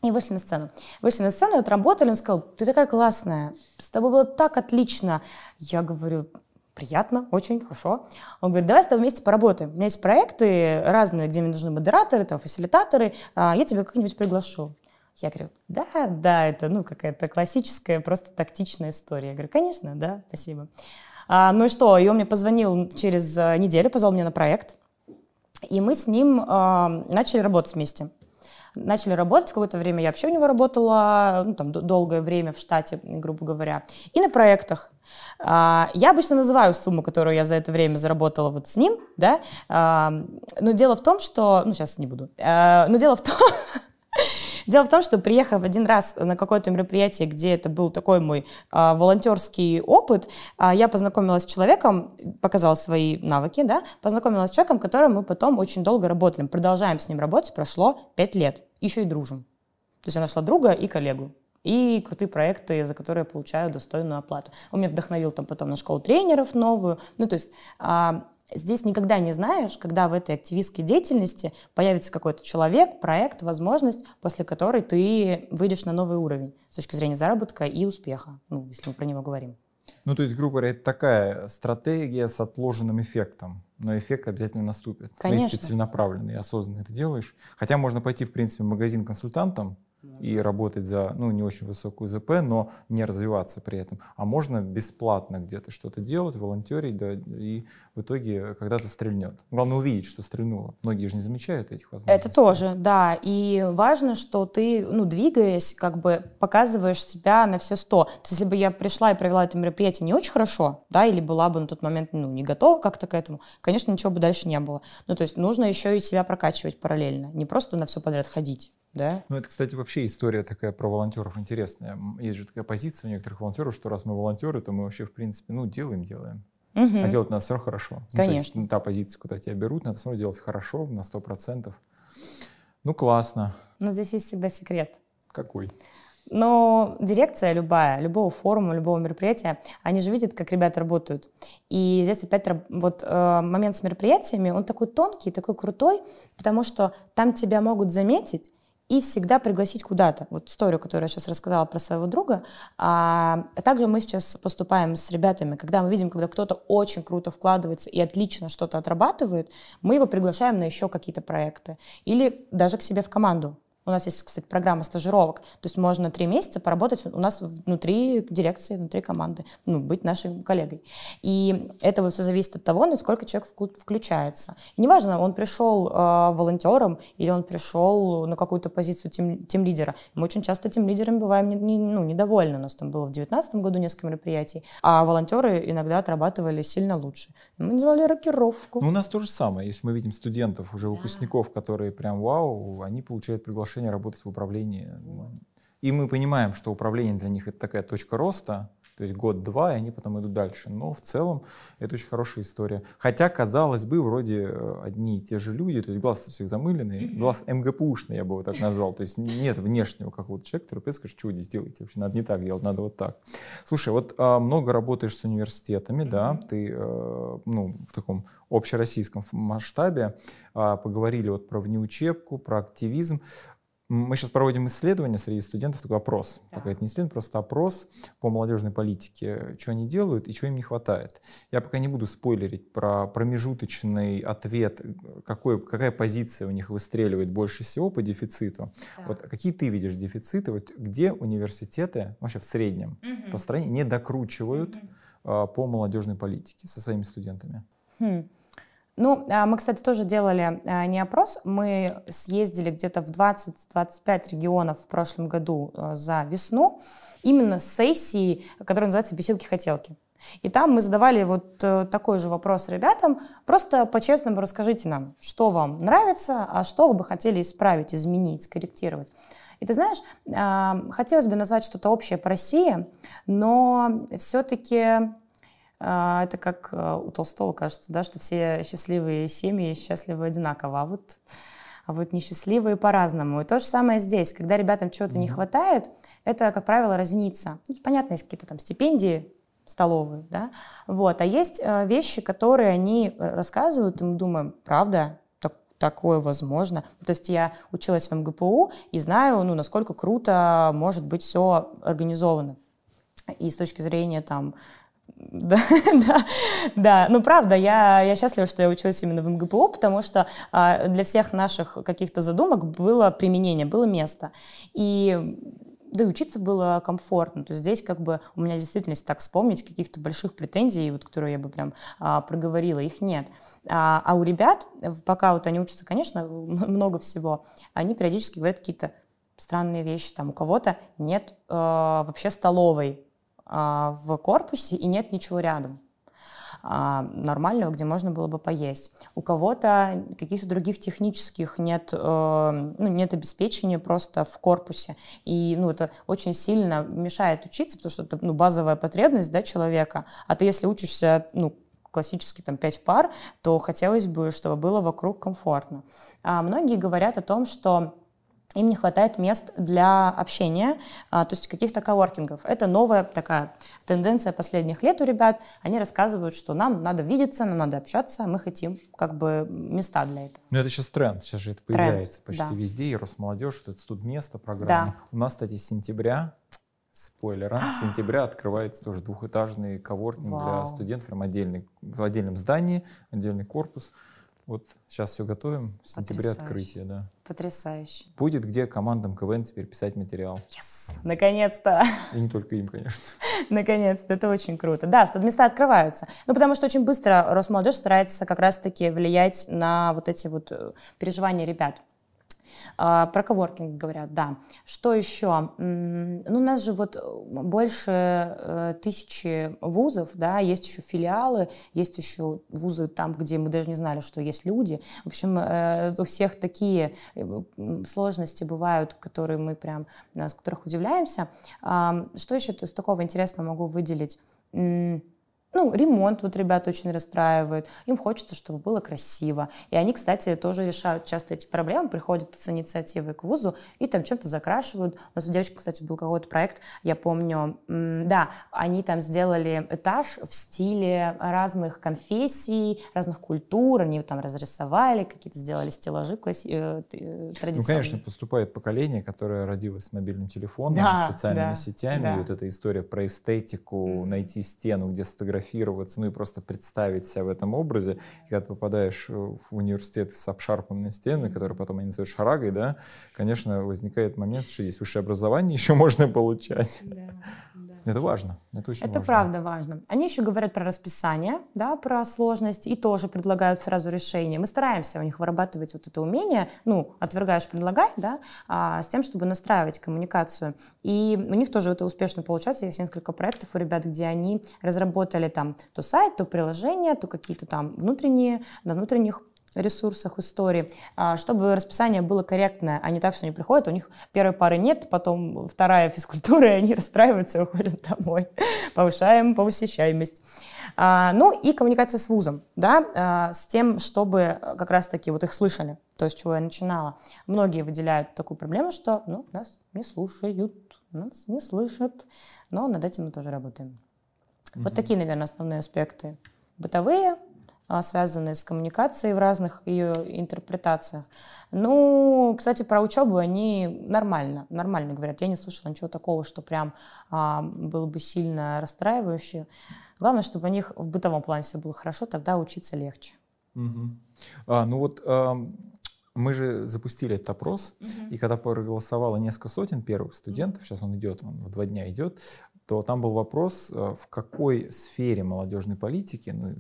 И вышли на сцену. Вышли на сцену, отработали. Он сказал, ты такая классная, с тобой было так отлично. Я говорю, приятно, очень хорошо. Он говорит, давай с тобой вместе поработаем. У меня есть проекты разные, где мне нужны модераторы, там, фасилитаторы. А, я тебя как-нибудь приглашу. Я говорю, да, да, это ну какая-то классическая, просто тактичная история. Я говорю, конечно, да, спасибо. А, ну и что, и он мне позвонил через э, неделю, позвал меня на проект. И мы с ним а, начали работать вместе начали работать, какое-то время я вообще у него работала, ну, там, долгое время в штате, грубо говоря, и на проектах. А, я обычно называю сумму, которую я за это время заработала вот с ним, да, но дело в том, что, ну, сейчас не буду, э, но дело в том, Дело в том, что приехав один раз на какое-то мероприятие, где это был такой мой а, волонтерский опыт, а, я познакомилась с человеком, показала свои навыки, да, познакомилась с человеком, которым мы потом очень долго работали. Продолжаем с ним работать, прошло 5 лет, еще и дружим. То есть я нашла друга и коллегу и крутые проекты, за которые я получаю достойную оплату. Он меня вдохновил там потом на школу тренеров новую. Ну, то есть а, Здесь никогда не знаешь, когда в этой активистской деятельности появится какой-то человек, проект, возможность, после которой ты выйдешь на новый уровень с точки зрения заработка и успеха, ну, если мы про него говорим. Ну, то есть, грубо говоря, это такая стратегия с отложенным эффектом. Но эффект обязательно наступит. Конечно. Но если ты целенаправленно и осознанно это делаешь. Хотя можно пойти, в принципе, в магазин консультантом, и работать за, ну, не очень высокую ЗП, но не развиваться при этом. А можно бесплатно где-то что-то делать, волонтерить, да, и в итоге когда-то стрельнет. Главное увидеть, что стрельнуло. Многие же не замечают этих возможностей. Это тоже, да. И важно, что ты, ну, двигаясь, как бы показываешь себя на все сто. То есть, если бы я пришла и провела это мероприятие не очень хорошо, да, или была бы на тот момент, ну, не готова как-то к этому, конечно, ничего бы дальше не было. Ну, то есть, нужно еще и себя прокачивать параллельно, не просто на все подряд ходить да? Ну, это, кстати, вообще история такая про волонтеров интересная. Есть же такая позиция у некоторых волонтеров, что раз мы волонтеры, то мы вообще, в принципе, ну, делаем, делаем. Угу. А делать надо все равно хорошо. Ну, Конечно. Ну, есть, та позиция, куда тебя берут, надо все равно делать хорошо, на 100%. Ну, классно. Но здесь есть всегда секрет. Какой? Но дирекция любая, любого форума, любого мероприятия, они же видят, как ребята работают. И здесь опять вот э, момент с мероприятиями, он такой тонкий, такой крутой, потому что там тебя могут заметить, и всегда пригласить куда-то. Вот историю, которую я сейчас рассказала про своего друга, а, также мы сейчас поступаем с ребятами, когда мы видим, когда кто-то очень круто вкладывается и отлично что-то отрабатывает, мы его приглашаем на еще какие-то проекты или даже к себе в команду у нас есть, кстати, программа стажировок. То есть можно три месяца поработать у нас внутри дирекции, внутри команды, ну, быть нашим коллегой. И это все зависит от того, насколько человек включается. И неважно, он пришел э, волонтером или он пришел на какую-то позицию тим, тим лидера. Мы очень часто тим лидерами бываем не, не, ну, недовольны. У нас там было в 2019 году несколько мероприятий, а волонтеры иногда отрабатывали сильно лучше. Мы называли рокировку. Ну, у нас то же самое. Если мы видим студентов, уже выпускников, да. которые прям вау, они получают приглашение решение работать в управлении. И мы понимаем, что управление для них это такая точка роста, то есть год-два, и они потом идут дальше. Но в целом это очень хорошая история. Хотя, казалось бы, вроде э, одни и те же люди, то есть глаз всех замыленный, глаз МГПУшный, я бы его так назвал. То есть нет внешнего какого-то человека, который придет скажет, что вы здесь делаете вообще, надо не так делать, надо вот так. Слушай, вот а, много работаешь с университетами, да, ты э, ну, в таком общероссийском масштабе а, поговорили вот про внеучебку, про активизм. Мы сейчас проводим исследование среди студентов, такой опрос. Да. Пока это не исследование, просто опрос по молодежной политике, что они делают и чего им не хватает. Я пока не буду спойлерить про промежуточный ответ, какой, какая позиция у них выстреливает больше всего по дефициту. Да. Вот какие ты видишь дефициты, вот где университеты вообще в среднем угу. по стране не докручивают угу. А, по молодежной политике со своими студентами? Хм. Ну, а, мы, кстати, тоже делали а, не опрос. Мы съездили где-то в 20-25 регионов в прошлом году а, за весну, именно с сессии, которая называется «Беседки-хотелки». И там мы задавали вот э, такой же вопрос ребятам. Просто по-честному расскажите нам, что вам нравится, а что вы бы хотели исправить, изменить, скорректировать. И ты знаешь, хотелось бы назвать что-то общее по России, но все-таки а, это как э, у Толстого, кажется, да, что все счастливые семьи счастливы одинаково, а вот а вот несчастливые по-разному. И то же самое здесь. Когда ребятам чего-то mm-hmm. не хватает, это, как правило, разнится. Ну, понятно, есть какие-то там стипендии, столовые, да, вот, а есть э, вещи, которые они рассказывают, и мы думаем, правда, такое возможно, то есть я училась в МГПУ и знаю, ну, насколько круто может быть все организовано, и с точки зрения там да, да, да. Ну, правда, я, я счастлива, что я училась именно в МГПУ, потому что а, для всех наших каких-то задумок было применение, было место. И да и учиться было комфортно. То есть здесь как бы у меня действительно, если так вспомнить, каких-то больших претензий, вот, которые я бы прям а, проговорила, их нет. А, а у ребят, пока вот они учатся, конечно, много всего, они периодически говорят какие-то странные вещи. Там у кого-то нет э, вообще столовой а, в корпусе и нет ничего рядом а, нормального, где можно было бы поесть. У кого-то каких-то других технических нет, э, ну, нет обеспечения просто в корпусе. И ну, это очень сильно мешает учиться, потому что это ну, базовая потребность да, человека. А ты, если учишься ну, классически там пять пар, то хотелось бы, чтобы было вокруг комфортно. А многие говорят о том, что им не хватает мест для общения, а, то есть каких-то коворкингов. Это новая такая тенденция последних лет у ребят. Они рассказывают, что нам надо видеться, нам надо общаться, мы хотим как бы места для этого. Ну это сейчас тренд, сейчас же это появляется тренд, почти да. везде, и Росмолодежь, что это тут место программа. Да. У нас, кстати, с сентября спойлера, с сентября открывается тоже двухэтажный коворкинг Вау. для студентов, прям отдельный, в отдельном здании, отдельный корпус. Вот сейчас все готовим. В сентябре открытие, да. Потрясающе. Будет где командам КВН теперь писать материал. Yes! Наконец-то! И не только им, конечно. Наконец-то, это очень круто. Да, тут места открываются. Ну, потому что очень быстро Росмолодежь старается как раз-таки влиять на вот эти вот э, переживания ребят. А, про коворкинг говорят, да. Что еще? Ну, у нас же вот э, больше э, тысячи вузов, да, есть еще филиалы, есть еще вузы там, где мы даже не знали, что есть люди. В общем, э, у всех такие сложности бывают, которые мы прям, с которых удивляемся. Что еще из такого интересного могу выделить? ну, ремонт вот ребят очень расстраивает, им хочется, чтобы было красиво. И они, кстати, тоже решают часто эти проблемы, приходят с инициативой к вузу и там чем-то закрашивают. У нас у девочки, кстати, был какой-то проект, я помню, да, они там сделали этаж в стиле разных конфессий, разных культур, они там разрисовали, какие-то сделали стеллажи э, э, традиционные. Ну, конечно, поступает поколение, которое родилось с мобильным телефоном, да, с социальными да, сетями, да. И вот эта история про эстетику, найти стену, где сфотографировать сфотографироваться, ну и просто представить себя в этом образе. И когда ты попадаешь э, в университет с обшарпанными стенами, которые потом они называют шарагой, да, конечно, возникает момент, что есть высшее образование еще можно получать. Да, да. Это важно. Это очень Это важно. правда важно. Они еще говорят про расписание, да, про сложность и тоже предлагают сразу решение. Мы стараемся у них вырабатывать вот это умение, ну, отвергаешь, предлагай, да, а, с тем, чтобы настраивать коммуникацию. И у них тоже это успешно получается. Есть несколько проектов у ребят, где они разработали там то сайт, то приложение, то какие-то там внутренние, на внутренних ресурсах истории, а, чтобы расписание было корректное, а не так, что они приходят, у них первой пары нет, потом вторая физкультура, и они расстраиваются и уходят домой. Повышаем посещаемость. А, ну и коммуникация с вузом, да, а, с тем, чтобы э, как раз-таки вот их слышали, то есть чего я начинала. Многие выделяют такую проблему, что ну, нас не слушают, нас не слышат, но над этим мы тоже работаем. Mm-hmm. Вот такие, наверное, основные аспекты. Бытовые, а, связанные с коммуникацией в разных ее интерпретациях. Ну, кстати, про учебу они нормально, нормально говорят. Я не слышала ничего такого, что прям а, было бы сильно расстраивающе. Главное, чтобы у них в бытовом плане все было хорошо, тогда учиться легче. Угу. А, ну вот а, мы же запустили этот опрос, угу. и когда проголосовало несколько сотен первых студентов, сейчас он идет, он в два дня идет, то там был вопрос, э, в какой сфере молодежной политики, ну,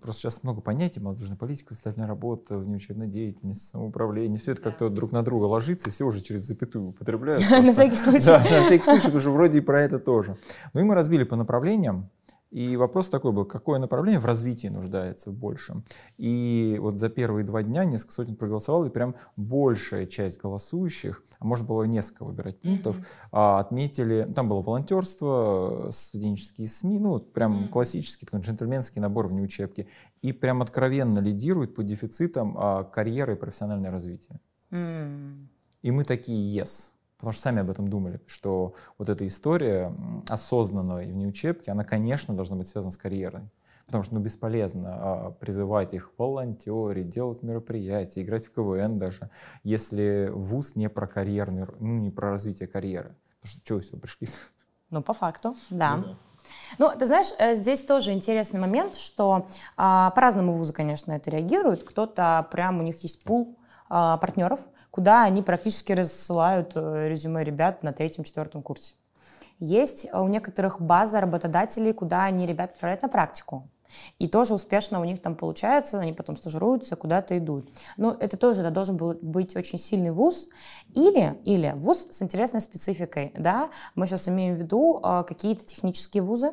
просто сейчас много понятий, молодежной политики, воспитательная работа, внеучебная деятельность, самоуправление, все это да. как-то друг на друга ложится, и все уже через запятую употребляют. На всякий случай. на всякий случай, уже вроде и про это тоже. Ну и мы разбили по направлениям, и вопрос такой был, какое направление в развитии нуждается в большем? И вот за первые два дня несколько сотен проголосовало, и прям большая часть голосующих, а можно было несколько выбирать пунктов, mm-hmm. отметили, ну, там было волонтерство, студенческие СМИ, ну, вот прям mm-hmm. классический такой джентльменский набор вне учебки, и прям откровенно лидирует по дефицитам а, карьеры и профессиональное развитие. Mm-hmm. И мы такие, yes потому что сами об этом думали, что вот эта история осознанной внеучебки, она, конечно, должна быть связана с карьерой. Потому что ну, бесполезно а, призывать их волонтеры, делать мероприятия, играть в КВН даже, если вуз не про карьерный, ну, не про развитие карьеры. Потому что что все, пришли? Ну, по факту, да. Ну, да. Ну, ты знаешь, э, здесь тоже интересный момент, что а, по-разному вузы, конечно, это реагируют. Кто-то прям, у них есть пул а, партнеров, куда они практически рассылают э, резюме ребят на третьем-четвертом курсе. Есть у некоторых база работодателей, куда они ребят отправляют на практику. И тоже успешно у них там получается, они потом стажируются, куда-то идут. Но это тоже да, должен был быть очень сильный вуз. Или, или вуз с интересной спецификой. Да? Мы сейчас имеем в виду э, какие-то технические вузы,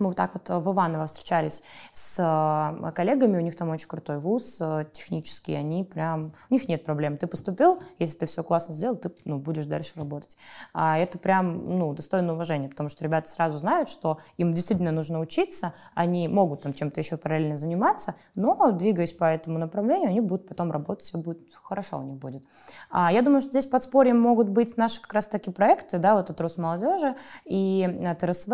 мы вот так вот э, в Иваново встречались с э, коллегами, у них там очень крутой вуз э, технический, они прям, у них нет проблем, ты поступил, если ты все классно сделал, ты ну, будешь дальше работать. А это прям ну, достойно уважения, потому что ребята сразу знают, что им действительно нужно учиться, они могут там чем-то еще параллельно заниматься, но двигаясь по этому направлению, они будут потом работать, все будет хорошо у них будет. А я думаю, что здесь подспорьем могут быть наши как раз таки проекты, да, вот от Росмолодежи и от РСВ,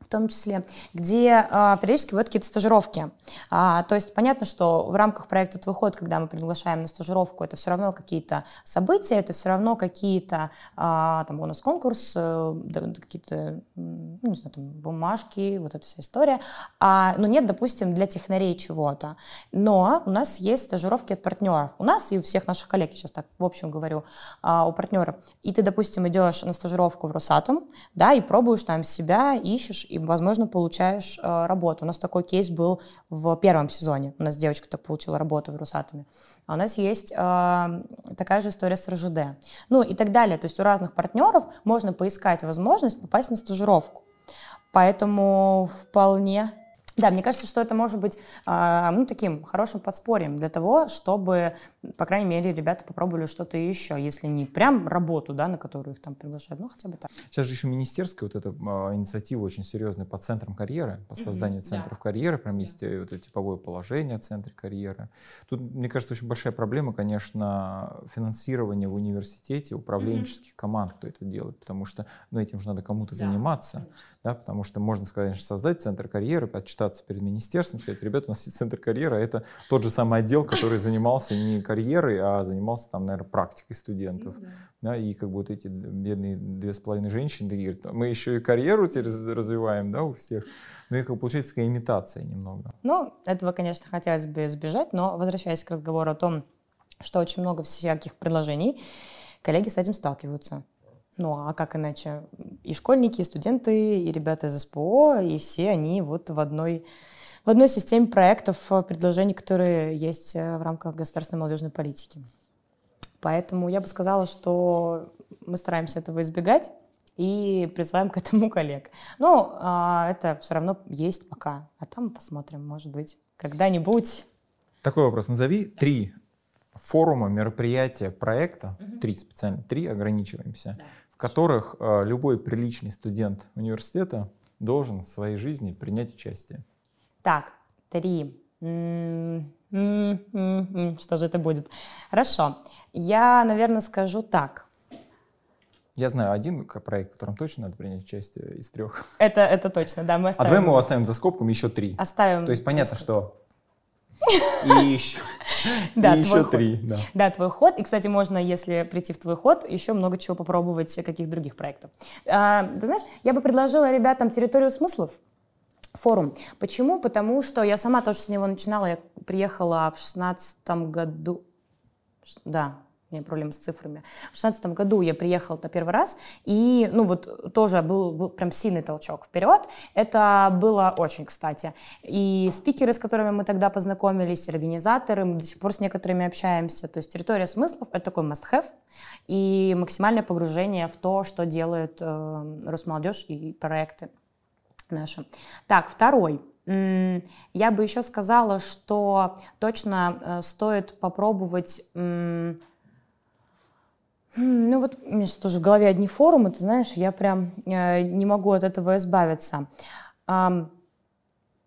в том числе, где а, периодически вот какие-то стажировки. А, то есть понятно, что в рамках проекта «Твой ход», когда мы приглашаем на стажировку, это все равно какие-то события, это все равно какие-то, а, там у нас конкурс, э, какие-то, ну, не знаю, там, бумажки, вот эта вся история. А, но нет, допустим, для технарей чего-то. Но у нас есть стажировки от партнеров. У нас и у всех наших коллег, сейчас так в общем говорю, а, у партнеров. И ты, допустим, идешь на стажировку в Росатом, да, и пробуешь там себя, ищешь, и, возможно, получаешь э, работу. У нас такой кейс был в первом сезоне. У нас девочка так получила работу в Русатами. А у нас есть э, такая же история с РЖД. Ну и так далее. То есть у разных партнеров можно поискать возможность попасть на стажировку. Поэтому вполне да, мне кажется, что это может быть э, ну, таким хорошим подспорьем для того, чтобы, по крайней мере, ребята попробовали что-то еще, если не прям работу, да, на которую их там приглашают, ну хотя бы так. Сейчас же еще министерская вот эта э, инициатива очень серьезная по центрам карьеры, по созданию mm-hmm, центров да. карьеры, прям есть yeah. Э, вот это типовое положение о центре карьеры. Тут, мне кажется, очень большая проблема, конечно, финансирование в университете управленческих mm-hmm. команд, кто это делает, потому что ну, этим же надо кому-то да, заниматься, да, потому что можно, конечно, создать центр карьеры, отчитаться отчитаться перед министерством, сказать, ребята, у нас есть центр карьеры, а это тот же самый отдел, который занимался не карьерой, а занимался там, наверное, практикой студентов. Mm-hmm. Да, и как бы вот эти бедные две с половиной женщины такие, говорят, мы еще и карьеру теперь развиваем, да, у всех. Ну и как получается такая имитация немного. Ну, этого, конечно, хотелось бы избежать, но возвращаясь к разговору о том, что очень много всяких предложений коллеги с этим сталкиваются. Ну а как иначе? И школьники, и студенты, и ребята из СПО, и все они вот в одной в одной системе проектов, э, предложений, которые есть э, в рамках государственной молодежной политики. Поэтому я бы сказала, что мы стараемся этого избегать и призываем к этому коллег. Ну, а, это все равно есть пока, а там посмотрим, может быть, когда-нибудь. Такой вопрос. Назови три форума, мероприятия, проекта, угу. три специально, три ограничиваемся, да которых э, любой приличный студент университета должен в своей жизни принять участие. Так, три. Что же это будет? Хорошо. Я, наверное, скажу так. Я знаю один проект, в котором точно надо принять участие из трех. Это, это точно, да, мы оставим. А давай мы его оставим за скобками еще три. Оставим. То есть понятно, что и еще, да, и еще три. Да. да, твой ход. И, кстати, можно, если прийти в твой ход, еще много чего попробовать, каких других проектов. А, ты знаешь, я бы предложила ребятам территорию смыслов форум. Почему? Потому что я сама тоже с него начинала. Я приехала в шестнадцатом году. Да, у меня проблемы с цифрами. В шестнадцатом году я приехала на первый раз, и, ну, вот тоже был, был прям сильный толчок вперед. Это было очень кстати. И спикеры, с которыми мы тогда познакомились, организаторы, мы до сих пор с некоторыми общаемся. То есть территория смыслов — это такой must-have и максимальное погружение в то, что делает э, Росмолодежь и проекты наши. Так, второй — я бы еще сказала, что точно э, стоит попробовать ну вот у меня сейчас тоже в голове одни форумы, ты знаешь, я прям э, не могу от этого избавиться. Э,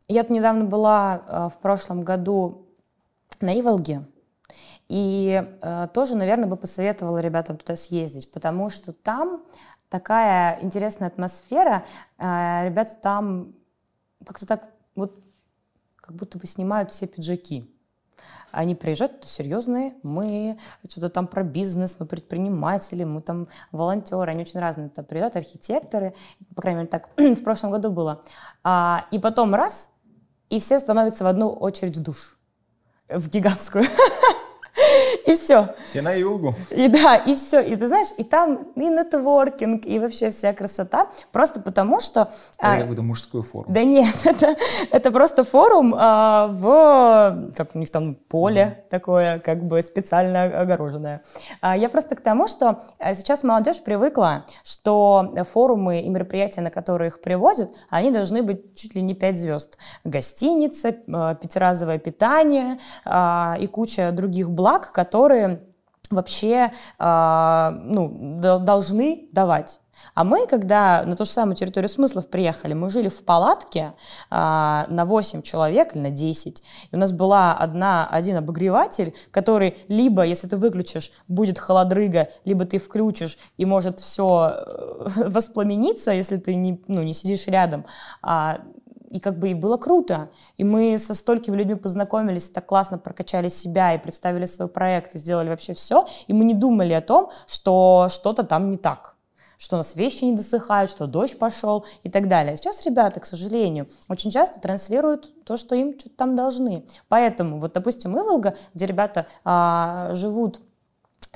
я недавно была э, в прошлом году на Иволге, и э, тоже, наверное, бы посоветовала ребятам туда съездить, потому что там такая интересная атмосфера, э, ребята там как-то так вот как будто бы снимают все пиджаки. Они приезжают серьезные, мы что-то там про бизнес, мы предприниматели, мы там волонтеры, они очень разные туда приезжают, архитекторы, по крайней мере, так в прошлом году было. А, и потом раз, и все становятся в одну очередь в душ, в гигантскую. и все. Все на Юлгу. И да, и все. И ты знаешь, и там и нетворкинг, и вообще вся красота. Просто потому, что... Это какой-то а, мужской форум. Да нет, это, это просто форум а, в, как у них там, поле mm-hmm. такое, как бы специально огороженное. А, я просто к тому, что а, сейчас молодежь привыкла, что форумы и мероприятия, на которые их привозят, они должны быть чуть ли не 5 звезд. Гостиница, пятиразовое питание а, и куча других благ, которые которые вообще а, ну, должны давать. А мы, когда на ту же самую территорию смыслов приехали, мы жили в палатке э, на 8 человек или на 10. И у нас была одна, один обогреватель, который либо, если ты выключишь, будет холодрыга, либо ты включишь, и может все э, воспламениться, если ты не, ну, не сидишь рядом. А и как бы и было круто. И мы со столькими людьми познакомились, так классно прокачали себя и представили свой проект, и сделали вообще все. И мы не думали о том, что что-то там не так что у нас вещи не досыхают, что дождь пошел и так далее. Сейчас ребята, к сожалению, очень часто транслируют то, что им что-то там должны. Поэтому, вот, допустим, Иволга, где ребята а, живут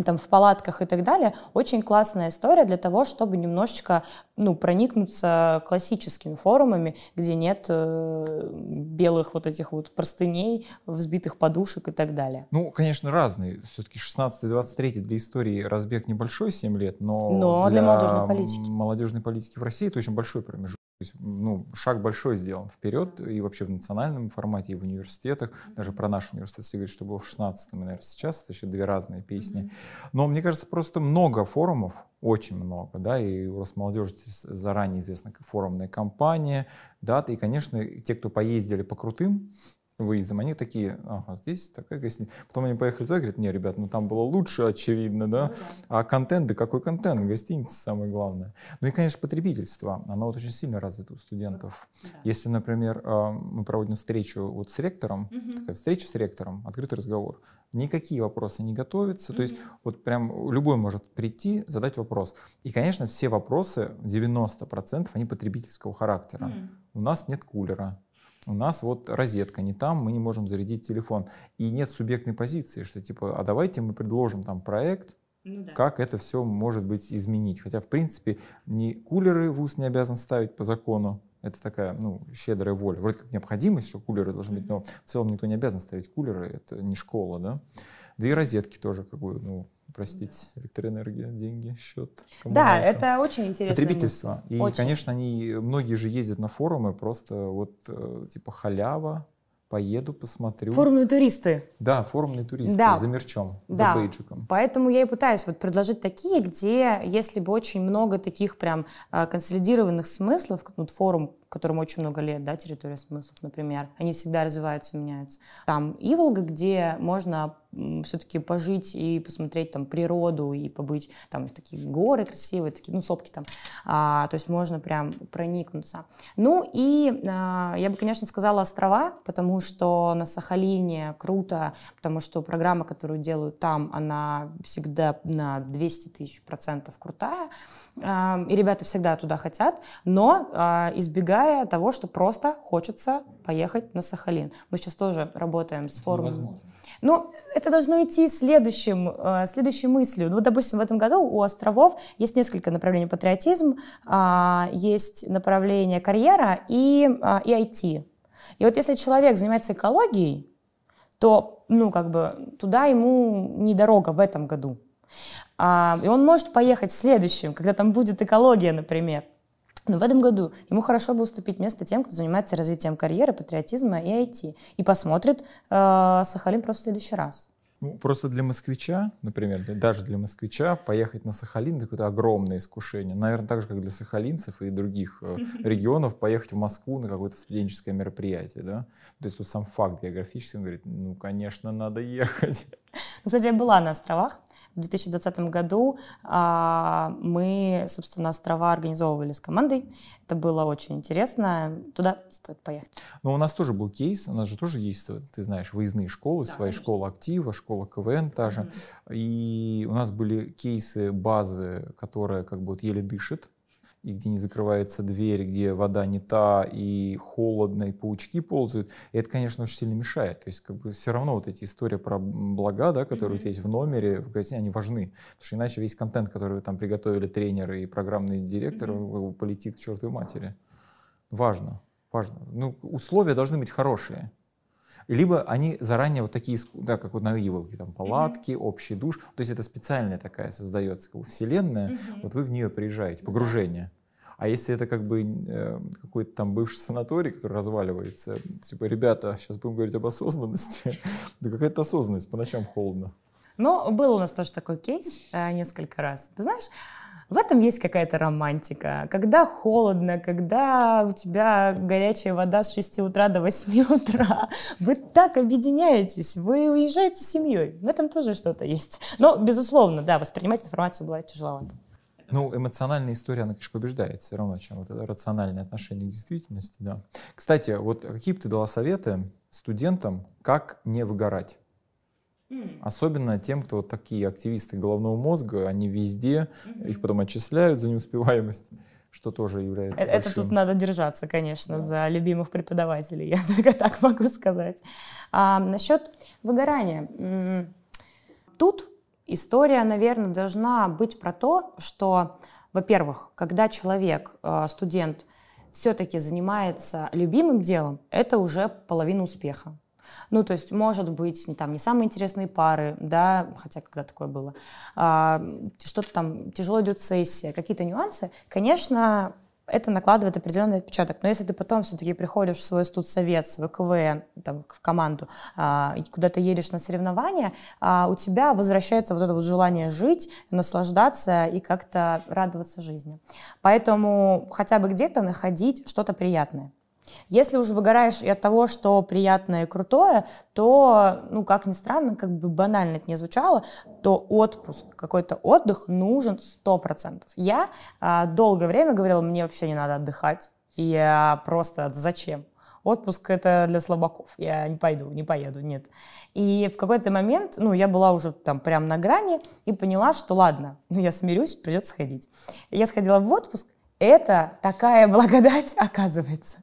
там в палатках и так далее, очень классная история для того, чтобы немножечко ну, проникнуться классическими форумами, где нет э, белых вот этих вот простыней, взбитых подушек и так далее. Ну, конечно, разные. Все-таки 16-23 для истории разбег небольшой, 7 лет, но, но для, для молодежной политики. молодежной политики в России это очень большой промежуток. То есть, ну, шаг большой сделан вперед, и вообще в национальном формате, и в университетах. Даже про наш университет, если говорить, что было в 16-м, и, наверное, сейчас, это еще две разные песни. Но мне кажется, просто много форумов, очень много, да, и у Росмолодежи заранее известна форумная кампания, да, и, конечно, те, кто поездили по крутым выездом. Они такие, ага, здесь такая гостиница. Потом они поехали туда и говорят, не, ребят, ну там было лучше, очевидно, ну да? А контент, да какой контент? Гостиница самое главное. Ну и, конечно, потребительство. Оно вот очень сильно развито у студентов. Да. Если, например, а, мы проводим встречу вот с ректором, угу. такая встреча с ректором, открытый разговор, никакие вопросы не готовятся. Угу. То есть вот прям любой может прийти, задать вопрос. И, конечно, все вопросы, 90% они потребительского характера. Угу. У нас нет кулера у нас вот розетка не там, мы не можем зарядить телефон. И нет субъектной позиции, что типа, а давайте мы предложим там проект, ну, да. как это все может быть изменить. Хотя, в принципе, ни кулеры вуз не обязан ставить по закону, это такая, ну, щедрая воля. Вроде как необходимость, что кулеры должны быть, но в целом никто не обязан ставить кулеры, это не школа, да. две розетки тоже, как бы, ну, простить, да. электроэнергия, деньги, счет. Да, это, очень интересно. Потребительство. И, очень. конечно, они, многие же ездят на форумы, просто вот э, типа халява, поеду, посмотрю. Форумные туристы. Да, форумные туристы, да. за мерчом, да. за бейджиком. Поэтому я и пытаюсь вот предложить такие, где, если бы очень много таких прям а, консолидированных смыслов, ну, форум которым очень много лет, да, территория смыслов, например. Они всегда развиваются, меняются. Там Иволга, где можно все-таки пожить и посмотреть там природу и побыть там такие горы красивые, такие, ну, сопки там. А, то есть можно прям проникнуться. Ну и а, я бы, конечно, сказала острова, потому что на Сахалине круто, потому что программа, которую делают там, она всегда на 200 тысяч процентов крутая. А, и ребята всегда туда хотят, но а, избегают избегая того, что просто хочется поехать на Сахалин. Мы сейчас тоже работаем с форумом. Но ну, это должно идти следующим, э, следующей мыслью. Ну, вот, допустим, в этом году у островов есть несколько направлений патриотизм, а, есть направление карьера и, а, и IT. И вот если человек занимается экологией, то, ну, как бы, туда ему не дорога в этом году. А, и он может поехать в следующем, когда там будет экология, например. Но ну, в этом году ему хорошо бы уступить место тем, кто занимается развитием карьеры, патриотизма и IT. И посмотрит э, Сахалин просто в следующий раз. Ну, просто для москвича, например, для, даже для москвича, поехать на Сахалин — это какое-то огромное искушение. Наверное, так же, как для сахалинцев и других э, регионов, поехать в Москву на какое-то студенческое мероприятие, да? То есть тут сам факт географический, он говорит, ну, конечно, надо ехать. Ну, кстати, я была на островах, в 2020 году а, мы, собственно, острова организовывали с командой. Это было очень интересно. Туда стоит поехать. Но у нас тоже был кейс. У нас же тоже есть, ты знаешь, выездные школы, да, своя конечно. школа актива, школа КВН та же. Mm-hmm. И у нас были кейсы базы, которая как бы вот еле дышит и где не закрывается дверь, где вода не та, и холодно, и паучки ползают. И это, конечно, очень сильно мешает. То есть, как бы все равно вот эти истории про блага, да, которые mm-hmm. у тебя есть в номере, в гостинице, они важны. Потому что иначе весь контент, который там приготовили тренеры и программный директор, mm-hmm. полетит к чертовой матери. Важно, важно. Ну, условия должны быть хорошие либо они заранее вот такие, да, как вот на Иволге, там палатки, mm-hmm. общий душ, то есть это специальная такая создается как бы, вселенная, mm-hmm. вот вы в нее приезжаете, погружение. А если это как бы э, какой-то там бывший санаторий, который разваливается, типа, ребята, сейчас будем говорить об осознанности, да какая-то осознанность, по ночам холодно. Ну, был у нас тоже такой кейс э, несколько раз. Ты знаешь, в этом есть какая-то романтика. Когда холодно, когда у тебя горячая вода с 6 утра до 8 утра, вы так объединяетесь, вы уезжаете с семьей. В этом тоже что-то есть. Но, безусловно, да, воспринимать информацию бывает тяжеловато. Ну, эмоциональная история, она, конечно, побеждает все равно, чем вот это рациональное отношение к действительности, да. Кстати, вот какие бы ты дала советы студентам, как не выгорать? Особенно тем, кто вот такие активисты головного мозга, они везде, mm их потом отчисляют за неуспеваемость что тоже является э, Это большим. тут надо держаться, конечно, да. за любимых преподавателей, я только так могу сказать. А, насчет выгорания. Тут история, наверное, должна быть про то, что, во-первых, когда человек, э, студент, все-таки занимается любимым делом, это уже половина успеха. Ну, то есть, может быть, там не самые интересные пары, да, хотя когда такое было, а, что-то там тяжело идет сессия, какие-то нюансы, конечно, это накладывает определенный отпечаток. Но если ты потом все-таки приходишь в свой студсовет, в свой КВН, там, в команду, а, и куда-то едешь на соревнования, а, у тебя возвращается вот это вот желание жить, наслаждаться и как-то радоваться жизни. Поэтому хотя бы где-то находить что-то приятное. Если уже выгораешь и от того, что приятное и крутое, то, ну, как ни странно, как бы банально это не звучало, то отпуск, какой-то отдых нужен 100%. Я а, долгое время говорила, мне вообще не надо отдыхать. я просто зачем? отпуск это для слабаков, я не пойду, не поеду, нет. И в какой-то момент, ну, я была уже там прям на грани и поняла, что ладно, я смирюсь, придется сходить. Я сходила в отпуск, это такая благодать оказывается.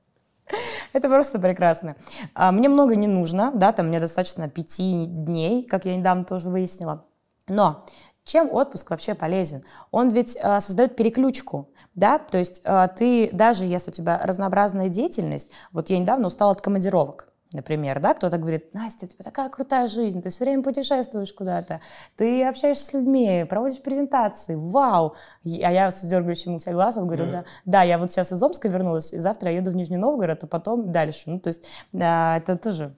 Это просто прекрасно. А, мне много не нужно, да, там мне достаточно пяти дней, как я недавно тоже выяснила. Но чем отпуск вообще полезен? Он ведь э, создает переключку, да, то есть э, ты, даже если у тебя разнообразная деятельность, вот я недавно устала от командировок, Например, да, кто-то говорит, Настя, у тебя такая крутая жизнь, ты все время путешествуешь куда-то, ты общаешься с людьми, проводишь презентации, вау. А я с дергающим себя глазом говорю, да, да, я вот сейчас из Омска вернулась, и завтра я еду в Нижний Новгород, а потом дальше. Ну, то есть да, это тоже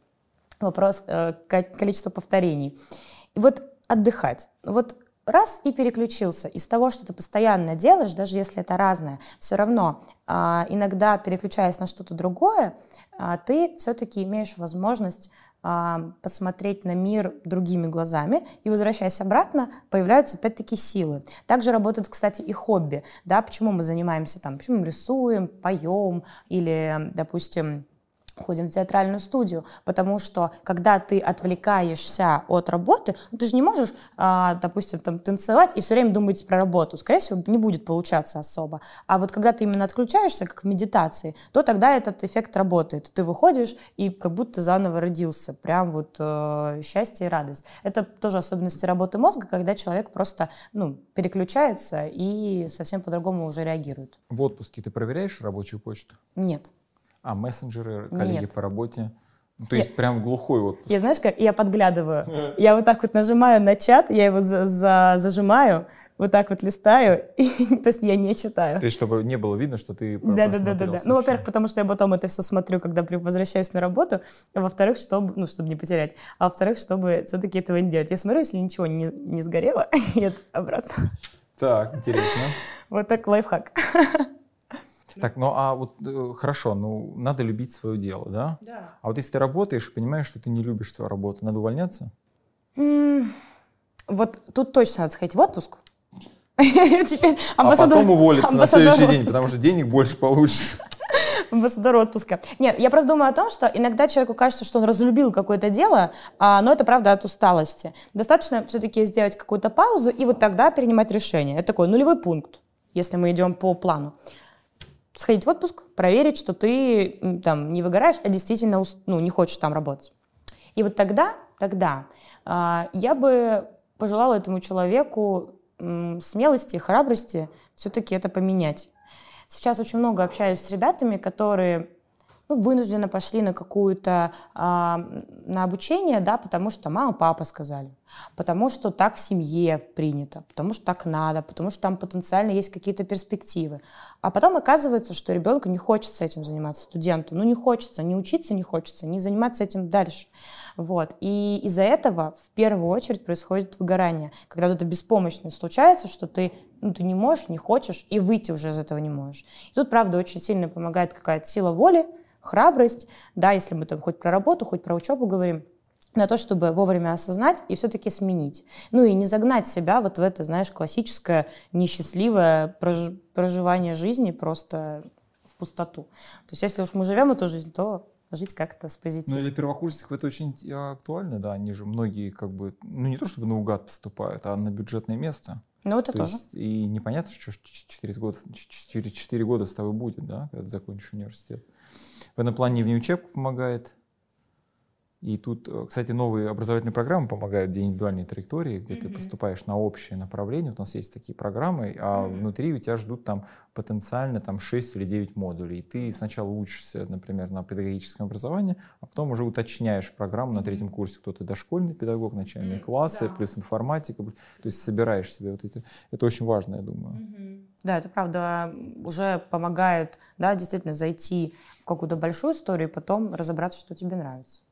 вопрос э, количества повторений. И вот отдыхать. Вот раз и переключился. Из того, что ты постоянно делаешь, даже если это разное, все равно а, иногда переключаясь на что-то другое, а, ты все-таки имеешь возможность а, посмотреть на мир другими глазами, и возвращаясь обратно, появляются опять-таки силы. Также работают, кстати, и хобби. Да, почему мы занимаемся там, почему мы рисуем, поем или, допустим, ходим в театральную студию, потому что когда ты отвлекаешься от работы, ну, ты же не можешь, а, допустим, там танцевать и все время думать про работу, скорее всего, не будет получаться особо. А вот когда ты именно отключаешься, как в медитации, то тогда этот эффект работает. Ты выходишь и как будто заново родился, прям вот э, счастье и радость. Это тоже особенности работы мозга, когда человек просто, ну, переключается и совсем по-другому уже реагирует. В отпуске ты проверяешь рабочую почту? Нет. А мессенджеры, коллеги Нет. по работе? Ну, то есть я, прям глухой вот. Я знаешь как? Я подглядываю. Я вот так вот нажимаю на чат, я его за, за, зажимаю, вот так вот листаю, и, то есть я не читаю. То есть чтобы не было видно, что ты да да да да да. Ну во-первых, потому что я потом это все смотрю, когда возвращаюсь на работу, а во-вторых, чтобы ну чтобы не потерять, а во-вторых, чтобы все-таки этого не делать. Я смотрю, если ничего не не сгорело, я обратно. Так интересно. Вот так лайфхак. Конечно. Так, ну а вот э, хорошо, ну надо любить свое дело, да? Да. А вот если ты работаешь и понимаешь, что ты не любишь свою работу, надо увольняться? М-м- вот тут точно надо сходить в отпуск. А потом уволиться на следующий день, потому что денег больше получишь амбассадор отпуска. Нет, я просто думаю о том, что иногда человеку кажется, что он разлюбил какое-то дело, а, но это правда от усталости. Достаточно все-таки сделать какую-то паузу и вот тогда принимать решение. Это такой нулевой пункт, если мы идем по плану сходить в отпуск, проверить, что ты там не выгораешь, а действительно ну, не хочешь там работать. И вот тогда, тогда э, я бы пожелала этому человеку э, смелости, храбрости все-таки это поменять. Сейчас очень много общаюсь с ребятами, которые ну, вынужденно пошли на какую-то, э, на обучение, да, потому что мама, папа сказали, потому что так в семье принято, потому что так надо, потому что там потенциально есть какие-то перспективы. А потом оказывается, что ребенку не хочется этим заниматься, студенту, ну не хочется, не учиться не хочется, не заниматься этим дальше. Вот. И из-за этого в первую очередь происходит выгорание, когда вот эта беспомощность случается, что ты ну, ты не можешь, не хочешь, и выйти уже из этого не можешь. И тут, правда, очень сильно помогает какая-то сила воли, храбрость, да, если мы там хоть про работу, хоть про учебу говорим, на то, чтобы вовремя осознать и все-таки сменить. Ну и не загнать себя вот в это, знаешь, классическое несчастливое проживание жизни просто в пустоту. То есть если уж мы живем эту жизнь, то жить как-то с позитивом. Ну, для первокурсников это очень а, актуально, да, они же многие как бы, ну, не то чтобы наугад поступают, а на бюджетное место. Ну, это то тоже. Есть, и непонятно, что через, год, через 4 года с тобой будет, да, когда ты закончишь университет. В этом плане внеучебка помогает. И тут, э, кстати, новые образовательные программы помогают, где индивидуальные траектории, где mm-hmm. ты поступаешь на общее направление. Вот у нас есть такие программы, а mm-hmm. внутри у тебя ждут там потенциально там 6 или 9 модулей. И ты сначала учишься, например, на педагогическом образовании, а потом уже уточняешь программу на третьем курсе, кто то дошкольный педагог, начальные mm-hmm. классы, да. плюс информатика. То есть собираешь себе вот эти... Это очень важно, я думаю. Mm-hmm. Да, это правда уже помогает, да, действительно зайти какую-то большую историю, и потом разобраться, что тебе нравится.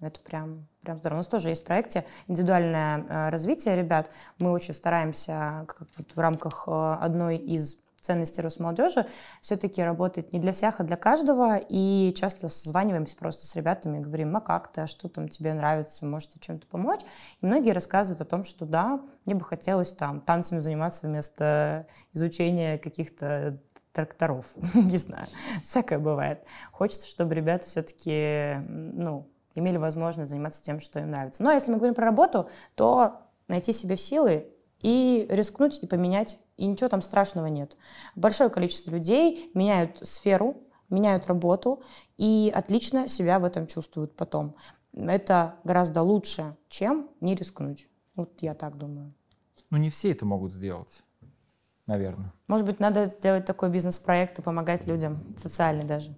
Это прям, прям здорово. У нас тоже есть в проекте индивидуальное э, развитие ребят. Мы очень стараемся как вот в рамках э, одной из ценностей Росмолодежи все-таки работает не для всех, а для каждого. И часто созваниваемся просто с ребятами и говорим, а как ты, а что там тебе нравится, может чем-то помочь. И многие рассказывают о том, что да, мне бы хотелось там танцами заниматься вместо изучения каких-то тракторов, не знаю, всякое бывает. Хочется, чтобы ребята все-таки, ну, имели возможность заниматься тем, что им нравится. Но если мы говорим про работу, то найти себе силы и рискнуть и поменять, и ничего там страшного нет. Большое количество людей меняют сферу, меняют работу и отлично себя в этом чувствуют потом. Это гораздо лучше, чем не рискнуть. Вот я так думаю. Ну не все это могут сделать наверное. Может быть, надо сделать такой бизнес-проект и помогать людям, социальный даже.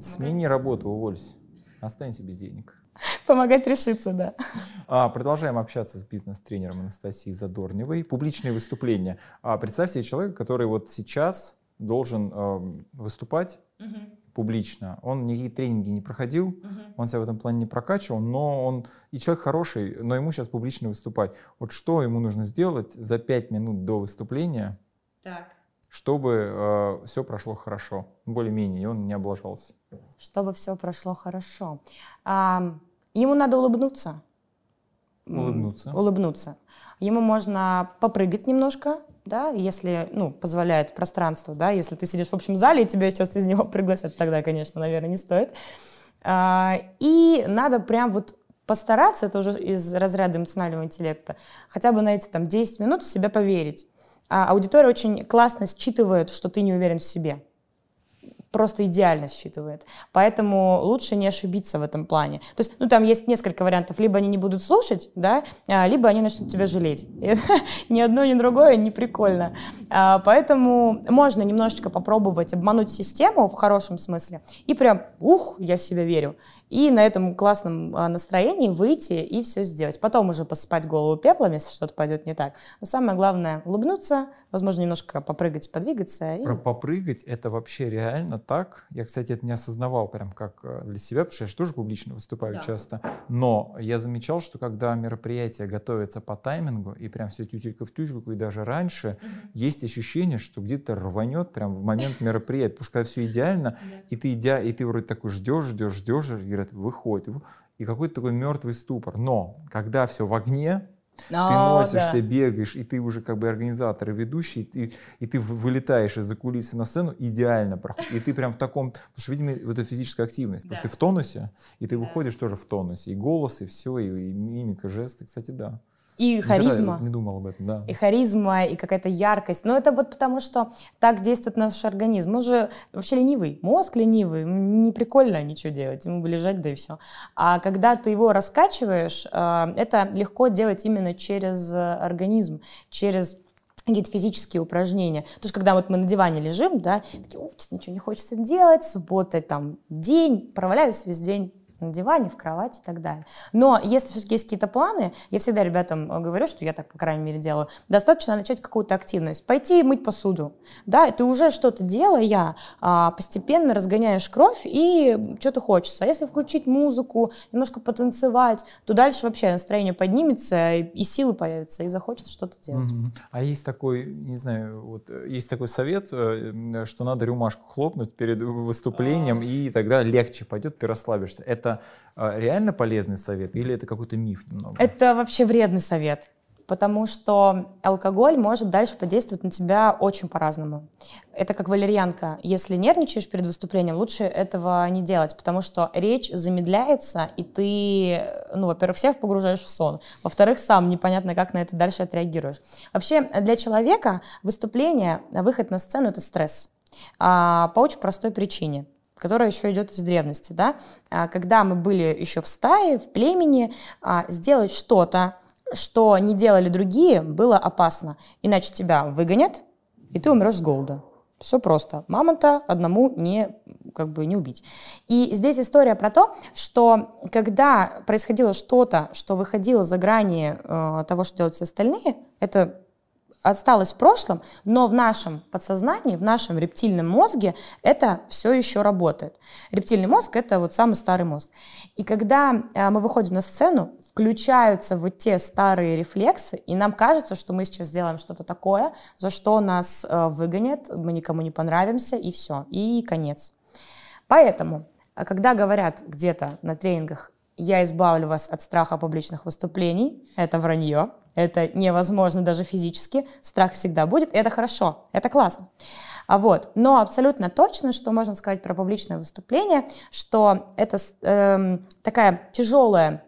Смени работу, уволься. Останься без денег. Помогать решиться, да. А, продолжаем общаться с бизнес-тренером Анастасией Задорневой. Публичные выступления. А, представь себе человека, который вот сейчас должен э, выступать угу. публично. Он никакие тренинги не проходил, угу. он себя в этом плане не прокачивал, но он и человек хороший, но ему сейчас публично выступать. Вот что ему нужно сделать за пять минут до выступления, так. Чтобы э, все прошло хорошо, более-менее, и он не облажался. Чтобы все прошло хорошо. А, ему надо улыбнуться. Улыбнуться. Улыбнуться. Ему можно попрыгать немножко, да, если, ну, позволяет пространство, да, если ты сидишь в общем зале, и тебя сейчас из него пригласят, тогда, конечно, наверное, не стоит. А, и надо прям вот постараться, это уже из разряда эмоционального интеллекта, хотя бы на эти там 10 минут в себя поверить. А аудитория очень классно считывает, что ты не уверен в себе просто идеально считывает. Поэтому лучше не ошибиться в этом плане. То есть, ну, там есть несколько вариантов. Либо они не будут слушать, да, а, либо они начнут тебя жалеть. И ни одно, ни другое не прикольно. А, поэтому можно немножечко попробовать обмануть систему в хорошем смысле и прям, ух, я в себя верю. И на этом классном а, настроении выйти и все сделать. Потом уже посыпать голову пеплом, если что-то пойдет не так. Но самое главное — улыбнуться, возможно, немножко попрыгать, подвигаться. И... Про попрыгать — это вообще реально так. Я, кстати, это не осознавал прям как э, для себя, потому что я же тоже публично выступаю да. часто. Но я замечал, что когда мероприятие готовится по таймингу, и прям все тютелька в тютельку, и даже раньше, mm-hmm. есть ощущение, что где-то рванет прям в момент мероприятия. Потому что когда все идеально, и ты идя, и ты вроде такой ждешь, ждешь, ждешь, и говорят, выходит. И какой-то такой мертвый ступор. Но когда все в огне, а, ты носишься, да. бегаешь, и ты уже как бы организатор и ведущий, и ты, и ты вылетаешь из-за кулисы на сцену, идеально проходит. И ты прям в таком... Потому что, видимо, это физическая активность, да. потому что ты в тонусе, и ты да. выходишь тоже в тонусе. И голос, и все, и, и мимика, жесты, кстати, да. И харизма. не думал об этом, да. И харизма, и какая-то яркость. Но это вот потому, что так действует наш организм. Он же вообще ленивый, мозг ленивый, не прикольно ничего делать, ему бы лежать, да и все. А когда ты его раскачиваешь, э, это легко делать именно через э, организм, через какие-то физические упражнения. То есть, когда вот мы на диване лежим, да, такие, ничего не хочется делать, суббота, там, день, проваляюсь весь день, на диване, в кровати и так далее. Но если все-таки есть какие-то планы, я всегда ребятам э, говорю, что я так, по крайней мере, делаю, достаточно начать какую-то активность, пойти мыть посуду, да, ты уже что-то делая, а, постепенно разгоняешь кровь и что-то хочется. А если включить музыку, немножко потанцевать, то дальше вообще настроение поднимется, и силы появятся, и захочется что-то делать. Mm-hmm. А есть такой, не знаю, вот есть такой совет, э, что надо рюмашку хлопнуть перед выступлением, uh-huh. и тогда легче пойдет, ты расслабишься. Это а, реально полезный совет или это какой-то миф немного? Это вообще вредный совет потому что алкоголь может дальше подействовать на тебя очень по-разному. Это как валерьянка. Если нервничаешь перед выступлением, лучше этого не делать, потому что речь замедляется, и ты, ну, во-первых, всех погружаешь в сон, во-вторых, сам непонятно, как на это дальше отреагируешь. Вообще, для человека выступление, выход на сцену — это стресс. А, по очень простой причине которая еще идет из древности, да, а, когда мы были еще в стае, в племени, а, сделать что-то, что не делали другие, было опасно, иначе тебя выгонят, и ты умрешь с голода. Все просто. Мамонта одному не, как бы, не убить. И здесь история про то, что когда происходило что-то, что выходило за грани э, того, что делают все остальные, это осталось в прошлом, но в нашем подсознании, в нашем рептильном мозге это все еще работает. Рептильный мозг — это вот самый старый мозг. И когда э, мы выходим на сцену, включаются вот те старые рефлексы, и нам кажется, что мы сейчас сделаем что-то такое, за что нас э, выгонят, мы никому не понравимся, и все, и конец. Поэтому, э, когда говорят где-то на тренингах я избавлю вас от страха публичных выступлений. Это вранье. Это невозможно даже физически. Страх всегда будет. И это хорошо. Это классно. А вот. Но абсолютно точно, что можно сказать про публичное выступление, что это э, такая тяжелая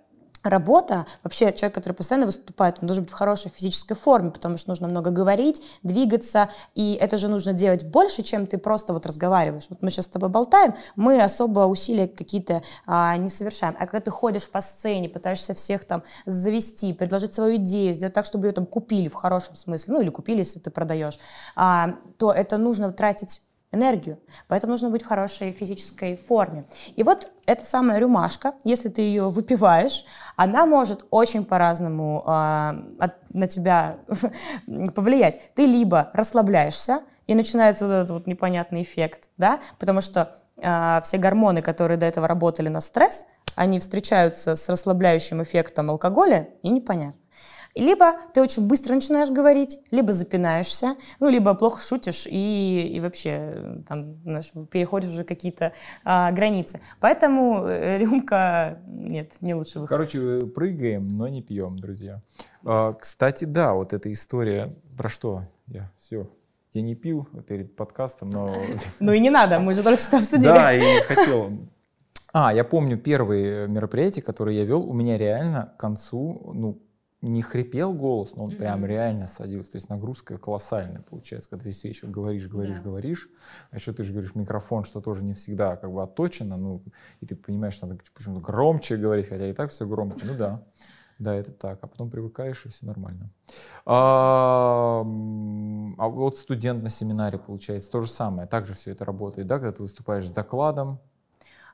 работа, вообще человек, который постоянно выступает, он должен быть в хорошей физической форме, потому что нужно много говорить, двигаться, и это же нужно делать больше, чем ты просто вот разговариваешь. Вот мы сейчас с тобой болтаем, мы особо усилия какие-то а, не совершаем. А когда ты ходишь по сцене, пытаешься всех там завести, предложить свою идею, сделать так, чтобы ее там купили в хорошем смысле, ну или купили, если ты продаешь, а, то это нужно тратить энергию. Поэтому нужно быть в хорошей физической форме. И вот эта самая рюмашка, если ты ее выпиваешь, она может очень по-разному э, от, на тебя повлиять. Ты либо расслабляешься, и начинается вот этот вот непонятный эффект, да, потому что э, все гормоны, которые до этого работали на стресс, они встречаются с расслабляющим эффектом алкоголя, и непонятно. Либо ты очень быстро начинаешь говорить, либо запинаешься, ну, либо плохо шутишь и, и вообще э, там, знаешь, переходишь уже какие-то а, границы. Поэтому э, рюмка, нет, не лучше выход. Короче, э, прыгаем, но не пьем, друзья. А, кстати, да, вот эта история про что я все я не пил перед подкастом, но... Ну и не надо, мы же только что обсудили. Да, и хотел. А, я помню первые мероприятия, которые я вел, у меня реально к концу, ну, не хрипел голос, но он mm-hmm. прям реально садился. То есть нагрузка колоссальная получается, когда весь вечер говоришь, говоришь, да. говоришь. А еще ты же говоришь микрофон, что тоже не всегда как бы отточено. Ну, и ты понимаешь, надо почему-то громче говорить, хотя и так все громко. Ну да. Да, это так. А потом привыкаешь, и все нормально. А, а, вот студент на семинаре, получается, то же самое. Также все это работает, да, когда ты выступаешь с докладом.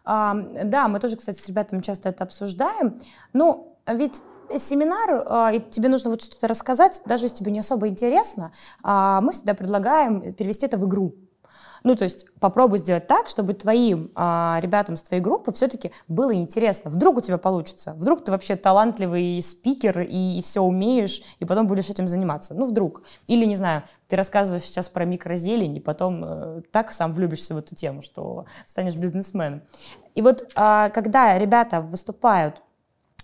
да, мы тоже, кстати, с ребятами часто это обсуждаем. Ну, ведь семинар, а, и тебе нужно вот что-то рассказать, даже если тебе не особо интересно, а, мы всегда предлагаем перевести это в игру. Ну, то есть попробуй сделать так, чтобы твоим а, ребятам с твоей группы все-таки было интересно. Вдруг у тебя получится, вдруг ты вообще талантливый спикер и, и все умеешь, и потом будешь этим заниматься. Ну, вдруг. Или, не знаю, ты рассказываешь сейчас про микрозелень, и потом э, так сам влюбишься в эту тему, что станешь бизнесменом. И вот а, когда ребята выступают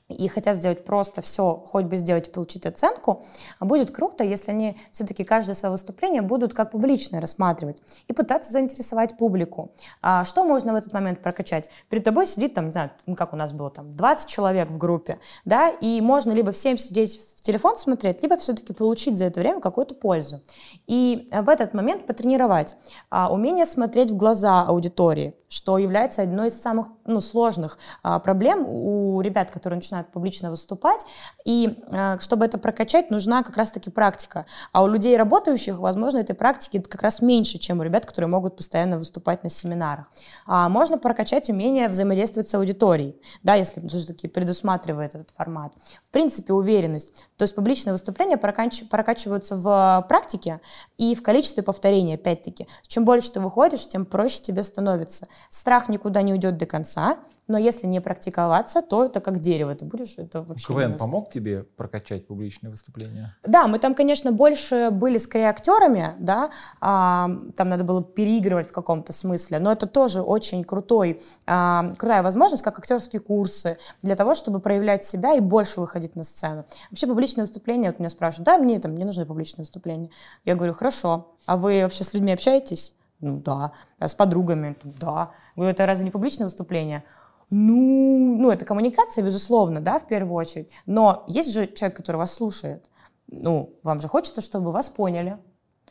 и хотят сделать просто все, хоть бы сделать и получить оценку, будет круто, если они все-таки каждое свое выступление будут как публичное рассматривать и пытаться заинтересовать публику. А что можно в этот момент прокачать? Перед тобой сидит там, не знаю, ну как у нас было там, 20 человек в группе, да, и можно либо всем сидеть в телефон смотреть, либо все-таки получить за это время какую-то пользу. И в этот момент потренировать а, умение смотреть в глаза аудитории, что является одной из самых ну, сложных а, проблем у ребят, которые начинают начинают публично выступать. И э, чтобы это прокачать, нужна как раз-таки практика. А у людей, работающих, возможно, этой практики как раз меньше, чем у ребят, которые могут постоянно выступать на семинарах. А можно прокачать умение взаимодействовать с аудиторией, да, если все-таки предусматривает этот формат. В принципе, уверенность. То есть публичные выступления прокачиваются в практике и в количестве повторений, опять-таки. Чем больше ты выходишь, тем проще тебе становится. Страх никуда не уйдет до конца, но если не практиковаться, то это как дерево. Ты будешь это вообще... КВН помог тебе прокачать публичные выступления? Да, мы там, конечно, больше были скорее актерами, да, а, там надо было переигрывать в каком-то смысле, но это тоже очень крутой, а, крутая возможность, как актерские курсы, для того, чтобы проявлять себя и больше выходить на сцену. Вообще публичные выступления, вот меня спрашивают, да, мне там не нужны публичные выступления. Я говорю, хорошо, а вы вообще с людьми общаетесь? Ну да. А с подругами? Да. Говорю, это разве не публичное выступление? Ну, ну, это коммуникация, безусловно, да, в первую очередь. Но есть же человек, который вас слушает. Ну, вам же хочется, чтобы вас поняли,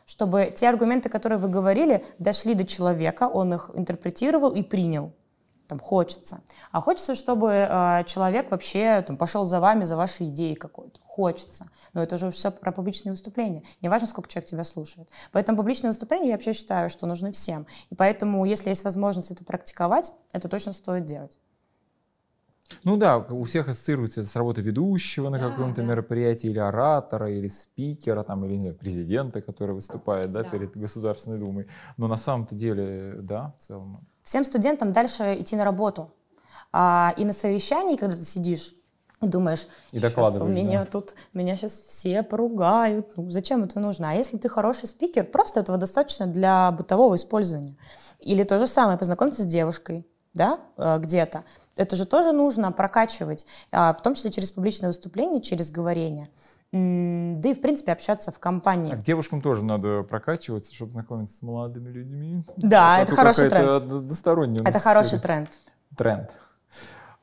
чтобы те аргументы, которые вы говорили, дошли до человека, он их интерпретировал и принял. Там хочется. А хочется, чтобы э, человек вообще там, пошел за вами, за ваши идеи какой-то. Хочется. Но это же все про публичные выступления. Не важно, сколько человек тебя слушает. Поэтому публичные выступления я вообще считаю, что нужны всем. И поэтому, если есть возможность это практиковать, это точно стоит делать. Ну да, у всех ассоциируется это с работой ведущего на да, каком-то да. мероприятии, или оратора, или спикера, там, или не знаю, президента, который выступает да, да. перед Государственной Думой. Но на самом-то деле, да, в целом. Всем студентам дальше идти на работу. А, и на совещании, когда ты сидишь, и думаешь, и сейчас у меня да. тут меня сейчас все поругают, ну зачем это нужно? А если ты хороший спикер, просто этого достаточно для бытового использования. Или то же самое, познакомиться с девушкой, да, э, где-то. Это же тоже нужно прокачивать, а, в том числе через публичное выступление, через говорение. Да и, в принципе, общаться в компании. Так, девушкам тоже надо прокачиваться, чтобы знакомиться с молодыми людьми. Да, а это хороший тренд. Это сфере. хороший тренд. Тренд.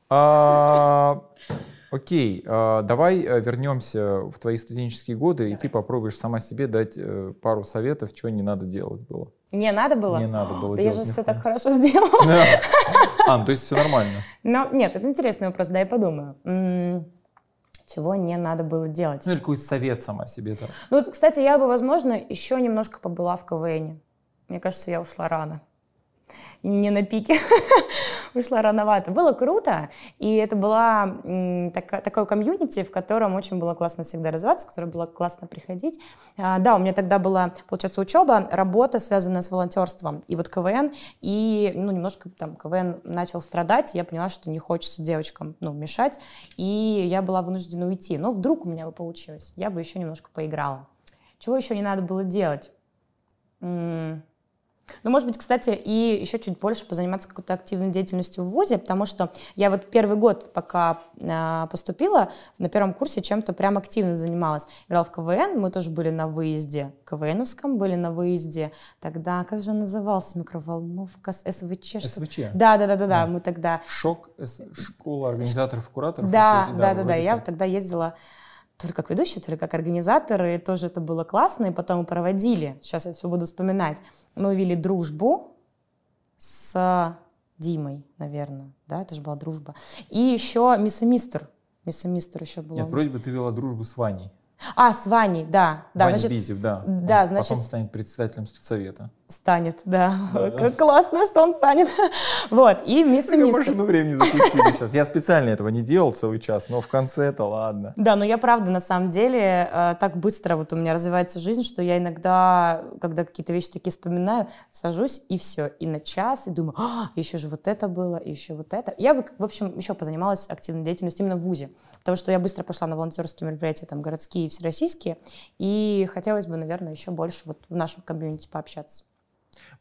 А, окей, а, давай э, вернемся в твои студенческие годы, и ты попробуешь сама себе дать э, пару советов, чего не надо делать было. Не надо было? Не надо было. Да я же все так хорошо сделала. А, ну, то есть все нормально. Но нет, это интересный вопрос, да, я подумаю. Чего не надо было делать? Ну, или какой совет сама себе. то Ну, вот, кстати, я бы, возможно, еще немножко побыла в КВН. Мне кажется, я ушла рано не на пике, ушла рановато. Было круто, и это была так, такой комьюнити, в котором очень было классно всегда развиваться, в которое было классно приходить. А, да, у меня тогда была, получается, учеба, работа, связанная с волонтерством, и вот КВН, и, ну, немножко там КВН начал страдать, я поняла, что не хочется девочкам, ну, мешать, и я была вынуждена уйти. Но вдруг у меня бы получилось, я бы еще немножко поиграла. Чего еще не надо было делать? Ну, может быть, кстати, и еще чуть больше позаниматься какой-то активной деятельностью в ВУЗе, потому что я вот первый год, пока а, поступила, на первом курсе чем-то прям активно занималась. Играла в КВН, мы тоже были на выезде КВНовском, были на выезде. Тогда, как же он назывался, микроволновка с СВЧ? СВЧ? Да, да, да, да, да, мы тогда... Шок, э, школа организаторов-кураторов? Да, да, да, да, я тогда ездила то ли как ведущий, то ли как организатор, и тоже это было классно, и потом мы проводили, сейчас я все буду вспоминать, мы вели дружбу с Димой, наверное, да, это же была дружба, и еще Мисс и Мистер, Мисс и Мистер еще была. Нет, вроде бы ты вела дружбу с Ваней. А, с Ваней, да. да Ваня значит, Бизев, да. да Он значит, потом станет председателем студсовета станет, да. да. Классно, что он станет. Вот, и мисс и мистер. машину времени запустили сейчас. Я специально этого не делал целый час, но в конце это ладно. Да, но я правда, на самом деле, э, так быстро вот у меня развивается жизнь, что я иногда, когда какие-то вещи такие вспоминаю, сажусь и все, и на час, и думаю, а, еще же вот это было, и еще вот это. Я бы, в общем, еще позанималась активной деятельностью именно в ВУЗе, потому что я быстро пошла на волонтерские мероприятия, там, городские и всероссийские, и хотелось бы, наверное, еще больше вот в нашем комьюнити пообщаться.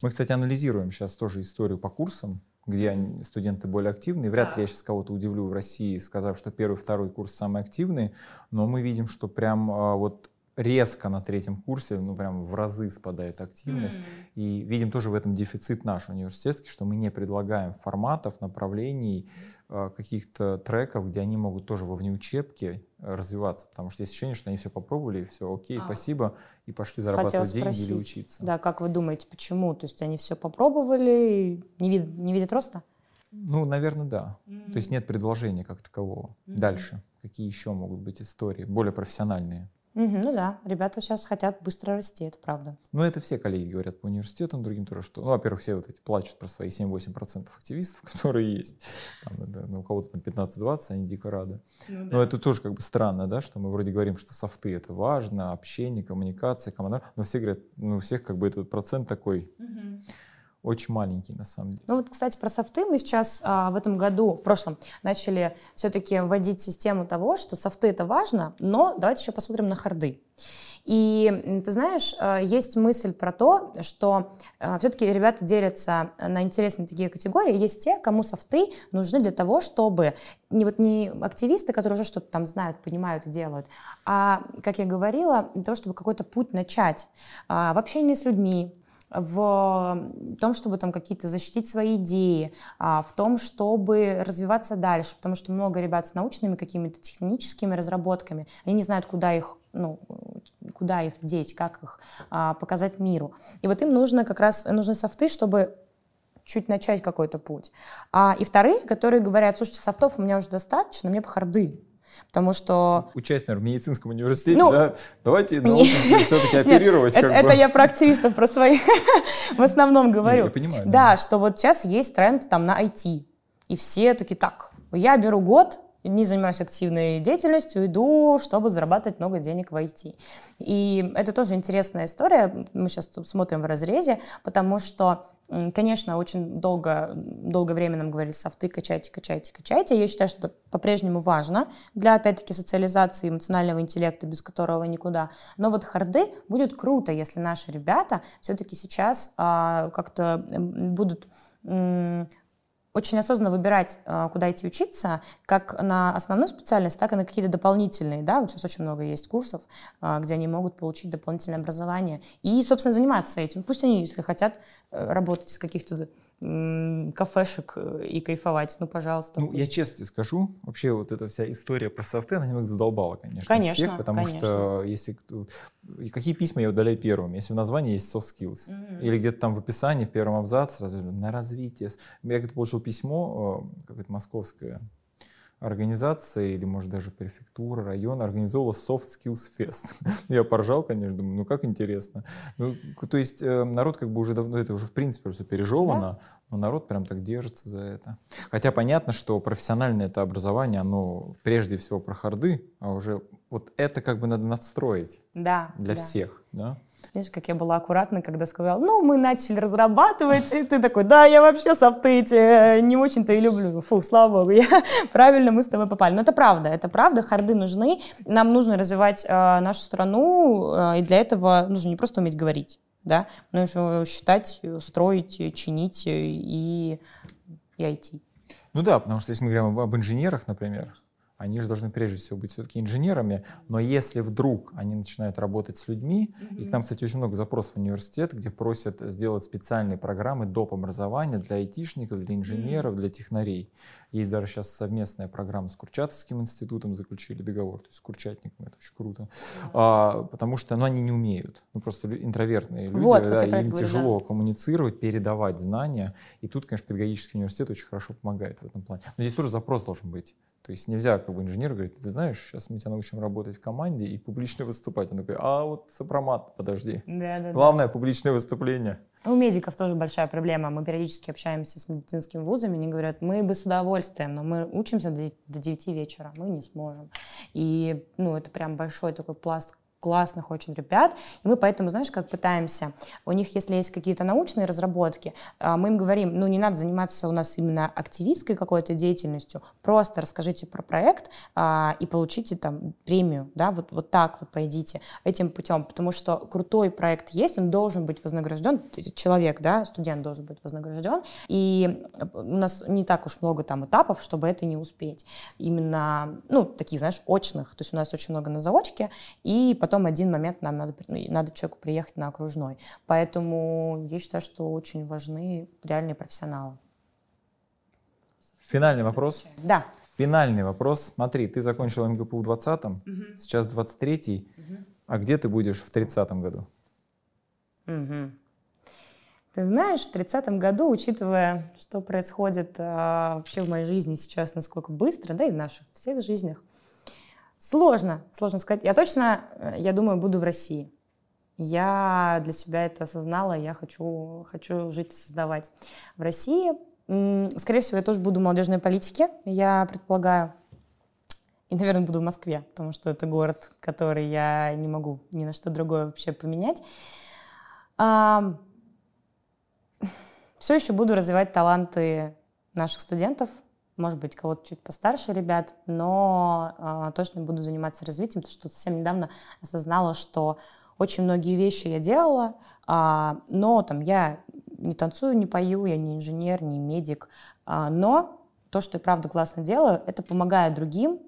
Мы, кстати, анализируем сейчас тоже историю по курсам, где студенты более активны. Вряд да. ли я сейчас кого-то удивлю в России, сказав, что первый, второй курс самые активные, но мы видим, что прям а, вот резко на третьем курсе, ну прям в разы спадает активность. Mm-hmm. И видим тоже в этом дефицит наш университетский, что мы не предлагаем форматов, направлений, э, каких-то треков, где они могут тоже во внеучебке развиваться. Потому что есть ощущение, что они все попробовали, все окей, а. спасибо, и пошли зарабатывать Хотела деньги спросить, или учиться. Да, как вы думаете, почему? То есть они все попробовали, не, вид- не видят роста? Ну, наверное, да. Mm-hmm. То есть нет предложения как такового. Mm-hmm. Дальше. Какие еще могут быть истории, более профессиональные? Угу, ну да, ребята сейчас хотят быстро расти, это правда. Ну это все коллеги говорят по университетам, другим тоже, что, ну, во-первых, все вот эти плачут про свои 7-8% активистов, которые есть. Там, да, ну, у кого-то там 15-20, они дико рады. Ну, да. Но это тоже как бы странно, да, что мы вроде говорим, что софты — это важно, общение, коммуникация, команда, но все говорят, ну, у всех как бы этот процент такой... Угу очень маленький на самом деле. Ну вот, кстати, про софты мы сейчас а, в этом году, в прошлом, начали все-таки вводить систему того, что софты это важно, но давайте еще посмотрим на харды. И ты знаешь, а, есть мысль про то, что а, все-таки ребята делятся на интересные такие категории. Есть те, кому софты нужны для того, чтобы не вот не активисты, которые уже что-то там знают, понимают и делают, а, как я говорила, для того, чтобы какой-то путь начать а, в общении с людьми, в том, чтобы там какие-то защитить свои идеи, а, в том, чтобы развиваться дальше, потому что много ребят с научными какими-то техническими разработками, они не знают, куда их ну, куда их деть, как их а, показать миру. И вот им нужно как раз нужны софты, чтобы чуть начать какой-то путь. А, и вторые, которые говорят, слушайте, софтов у меня уже достаточно, мне бы харды Потому что... Учась, наверное, в медицинском университете, ну, да? Давайте научимся все-таки оперировать. Нет, это, это я про активистов, про своих в основном говорю. Я понимаю. Да, что вот сейчас есть тренд там на IT. И все такие, так, я беру год, не занимаюсь активной деятельностью, иду, чтобы зарабатывать много денег в IT. И это тоже интересная история, мы сейчас смотрим в разрезе, потому что Конечно, очень долго, долгое время нам говорили софты, качайте, качайте, качайте. Я считаю, что это по-прежнему важно для, опять-таки, социализации эмоционального интеллекта, без которого никуда. Но вот харды будет круто, если наши ребята все-таки сейчас а, как-то будут очень осознанно выбирать, а, куда идти учиться, как на основную специальность, так и на какие-то дополнительные, да, вот сейчас очень много есть курсов, а, где они могут получить дополнительное образование и, собственно, заниматься этим. Пусть они, если хотят, э, работать с каких-то кафешек э, и кайфовать. Ну, пожалуйста. Ну, я честно тебе скажу, вообще вот эта вся история про софты, она немного задолбала, конечно, конечно всех, потому конечно. что если кто... Какие письма я удаляю первым? Если в названии есть soft skills, mm-hmm. или где-то там в описании, в первом абзаце на развитие. Я как-то получил письмо, э, какое-то московское, организация или, может, даже префектура, района организовала Soft Skills Fest. Я поржал, конечно, думаю, ну как интересно. Ну, то есть э, народ как бы уже давно, это уже в принципе просто пережевано, да? но народ прям так держится за это. Хотя понятно, что профессиональное это образование, оно прежде всего про харды, а уже вот это как бы надо надстроить да, для да. всех. Да? Видишь, как я была аккуратна, когда сказала, ну, мы начали разрабатывать, и ты такой, да, я вообще софты эти э, не очень-то и люблю. Фу, слава богу, я, правильно мы с тобой попали. Но это правда, это правда, харды нужны. Нам нужно развивать э, нашу страну, э, и для этого нужно не просто уметь говорить, да, но еще считать, строить, чинить э, и, и IT. Ну да, потому что если мы говорим об, об инженерах, например, они же должны прежде всего быть все-таки инженерами, но если вдруг они начинают работать с людьми, mm-hmm. и к нам, кстати, очень много запросов в университет, где просят сделать специальные программы доп. образования для айтишников, для инженеров, mm-hmm. для технарей. Есть даже сейчас совместная программа с Курчатовским институтом, заключили договор, то есть с Курчатником, это очень круто, mm-hmm. а, потому что ну, они не умеют, ну просто интровертные люди, вот, да, им говорю, тяжело да. коммуницировать, передавать знания, и тут, конечно, педагогический университет очень хорошо помогает в этом плане. Но здесь тоже запрос должен быть. То есть нельзя как бы инженер говорит, ты знаешь, сейчас мы тебя научим работать в команде и публично выступать. Он такой, а вот сопромат, подожди. Да, да, Главное да. публичное выступление. У медиков тоже большая проблема. Мы периодически общаемся с медицинскими вузами, они говорят, мы бы с удовольствием, но мы учимся до 9 вечера, мы не сможем. И ну, это прям большой такой пласт классных очень ребят, и мы поэтому, знаешь, как пытаемся, у них, если есть какие-то научные разработки, а, мы им говорим, ну, не надо заниматься у нас именно активистской какой-то деятельностью, просто расскажите про проект а, и получите там премию, да, вот, вот так вот пойдите этим путем, потому что крутой проект есть, он должен быть вознагражден, человек, да, студент должен быть вознагражден, и э, у нас не так уж много там этапов, чтобы это не успеть, именно, ну, таких, знаешь, очных, то есть у нас очень много на заочке, и потом потом один момент нам надо, ну, надо человеку приехать на окружной. Поэтому я считаю, что очень важны реальные профессионалы. Финальный вопрос. Да. Финальный вопрос. Смотри, ты закончила МГПУ в 20 угу. сейчас 23-й. Угу. А где ты будешь в 30-м году? Угу. Ты знаешь, в 30-м году, учитывая, что происходит а, вообще в моей жизни сейчас, насколько быстро, да и в наших всех жизнях, Сложно, сложно сказать. Я точно, э, я думаю, буду в России. Я для себя это осознала, я хочу, хочу жить и создавать в России. Скорее всего, я тоже буду в молодежной политике, я предполагаю. И, наверное, буду в Москве, потому что это город, который я не могу ни на что другое вообще поменять. Все еще буду развивать таланты наших студентов, может быть, кого-то чуть постарше ребят, но э, точно буду заниматься развитием, потому что совсем недавно осознала, что очень многие вещи я делала, э, но там я не танцую, не пою, я не инженер, не медик, э, но то, что я правда классно делаю, это помогает другим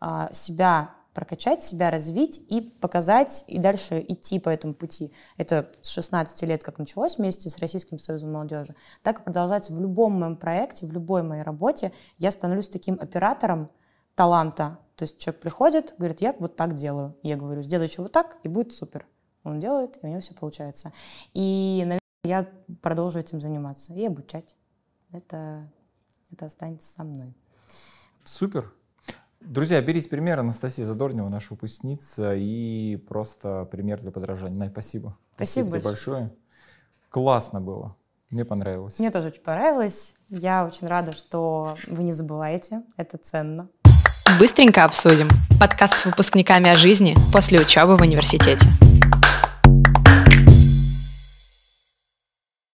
э, себя прокачать себя, развить и показать, и дальше идти по этому пути. Это с 16 лет, как началось вместе с Российским Союзом молодежи, так и продолжается в любом моем проекте, в любой моей работе. Я становлюсь таким оператором таланта. То есть человек приходит, говорит, я вот так делаю. Я говорю, сделай еще вот так, и будет супер. Он делает, и у него все получается. И, наверное, я продолжу этим заниматься и обучать. Это, это останется со мной. Супер. Друзья, берите пример. Анастасия Задорнева, наша выпускница, и просто пример для подражания. Най, спасибо. Спасибо, спасибо большое. большое. Классно было. Мне понравилось. Мне тоже очень понравилось. Я очень рада, что вы не забываете. Это ценно. Быстренько обсудим. Подкаст с выпускниками о жизни после учебы в университете.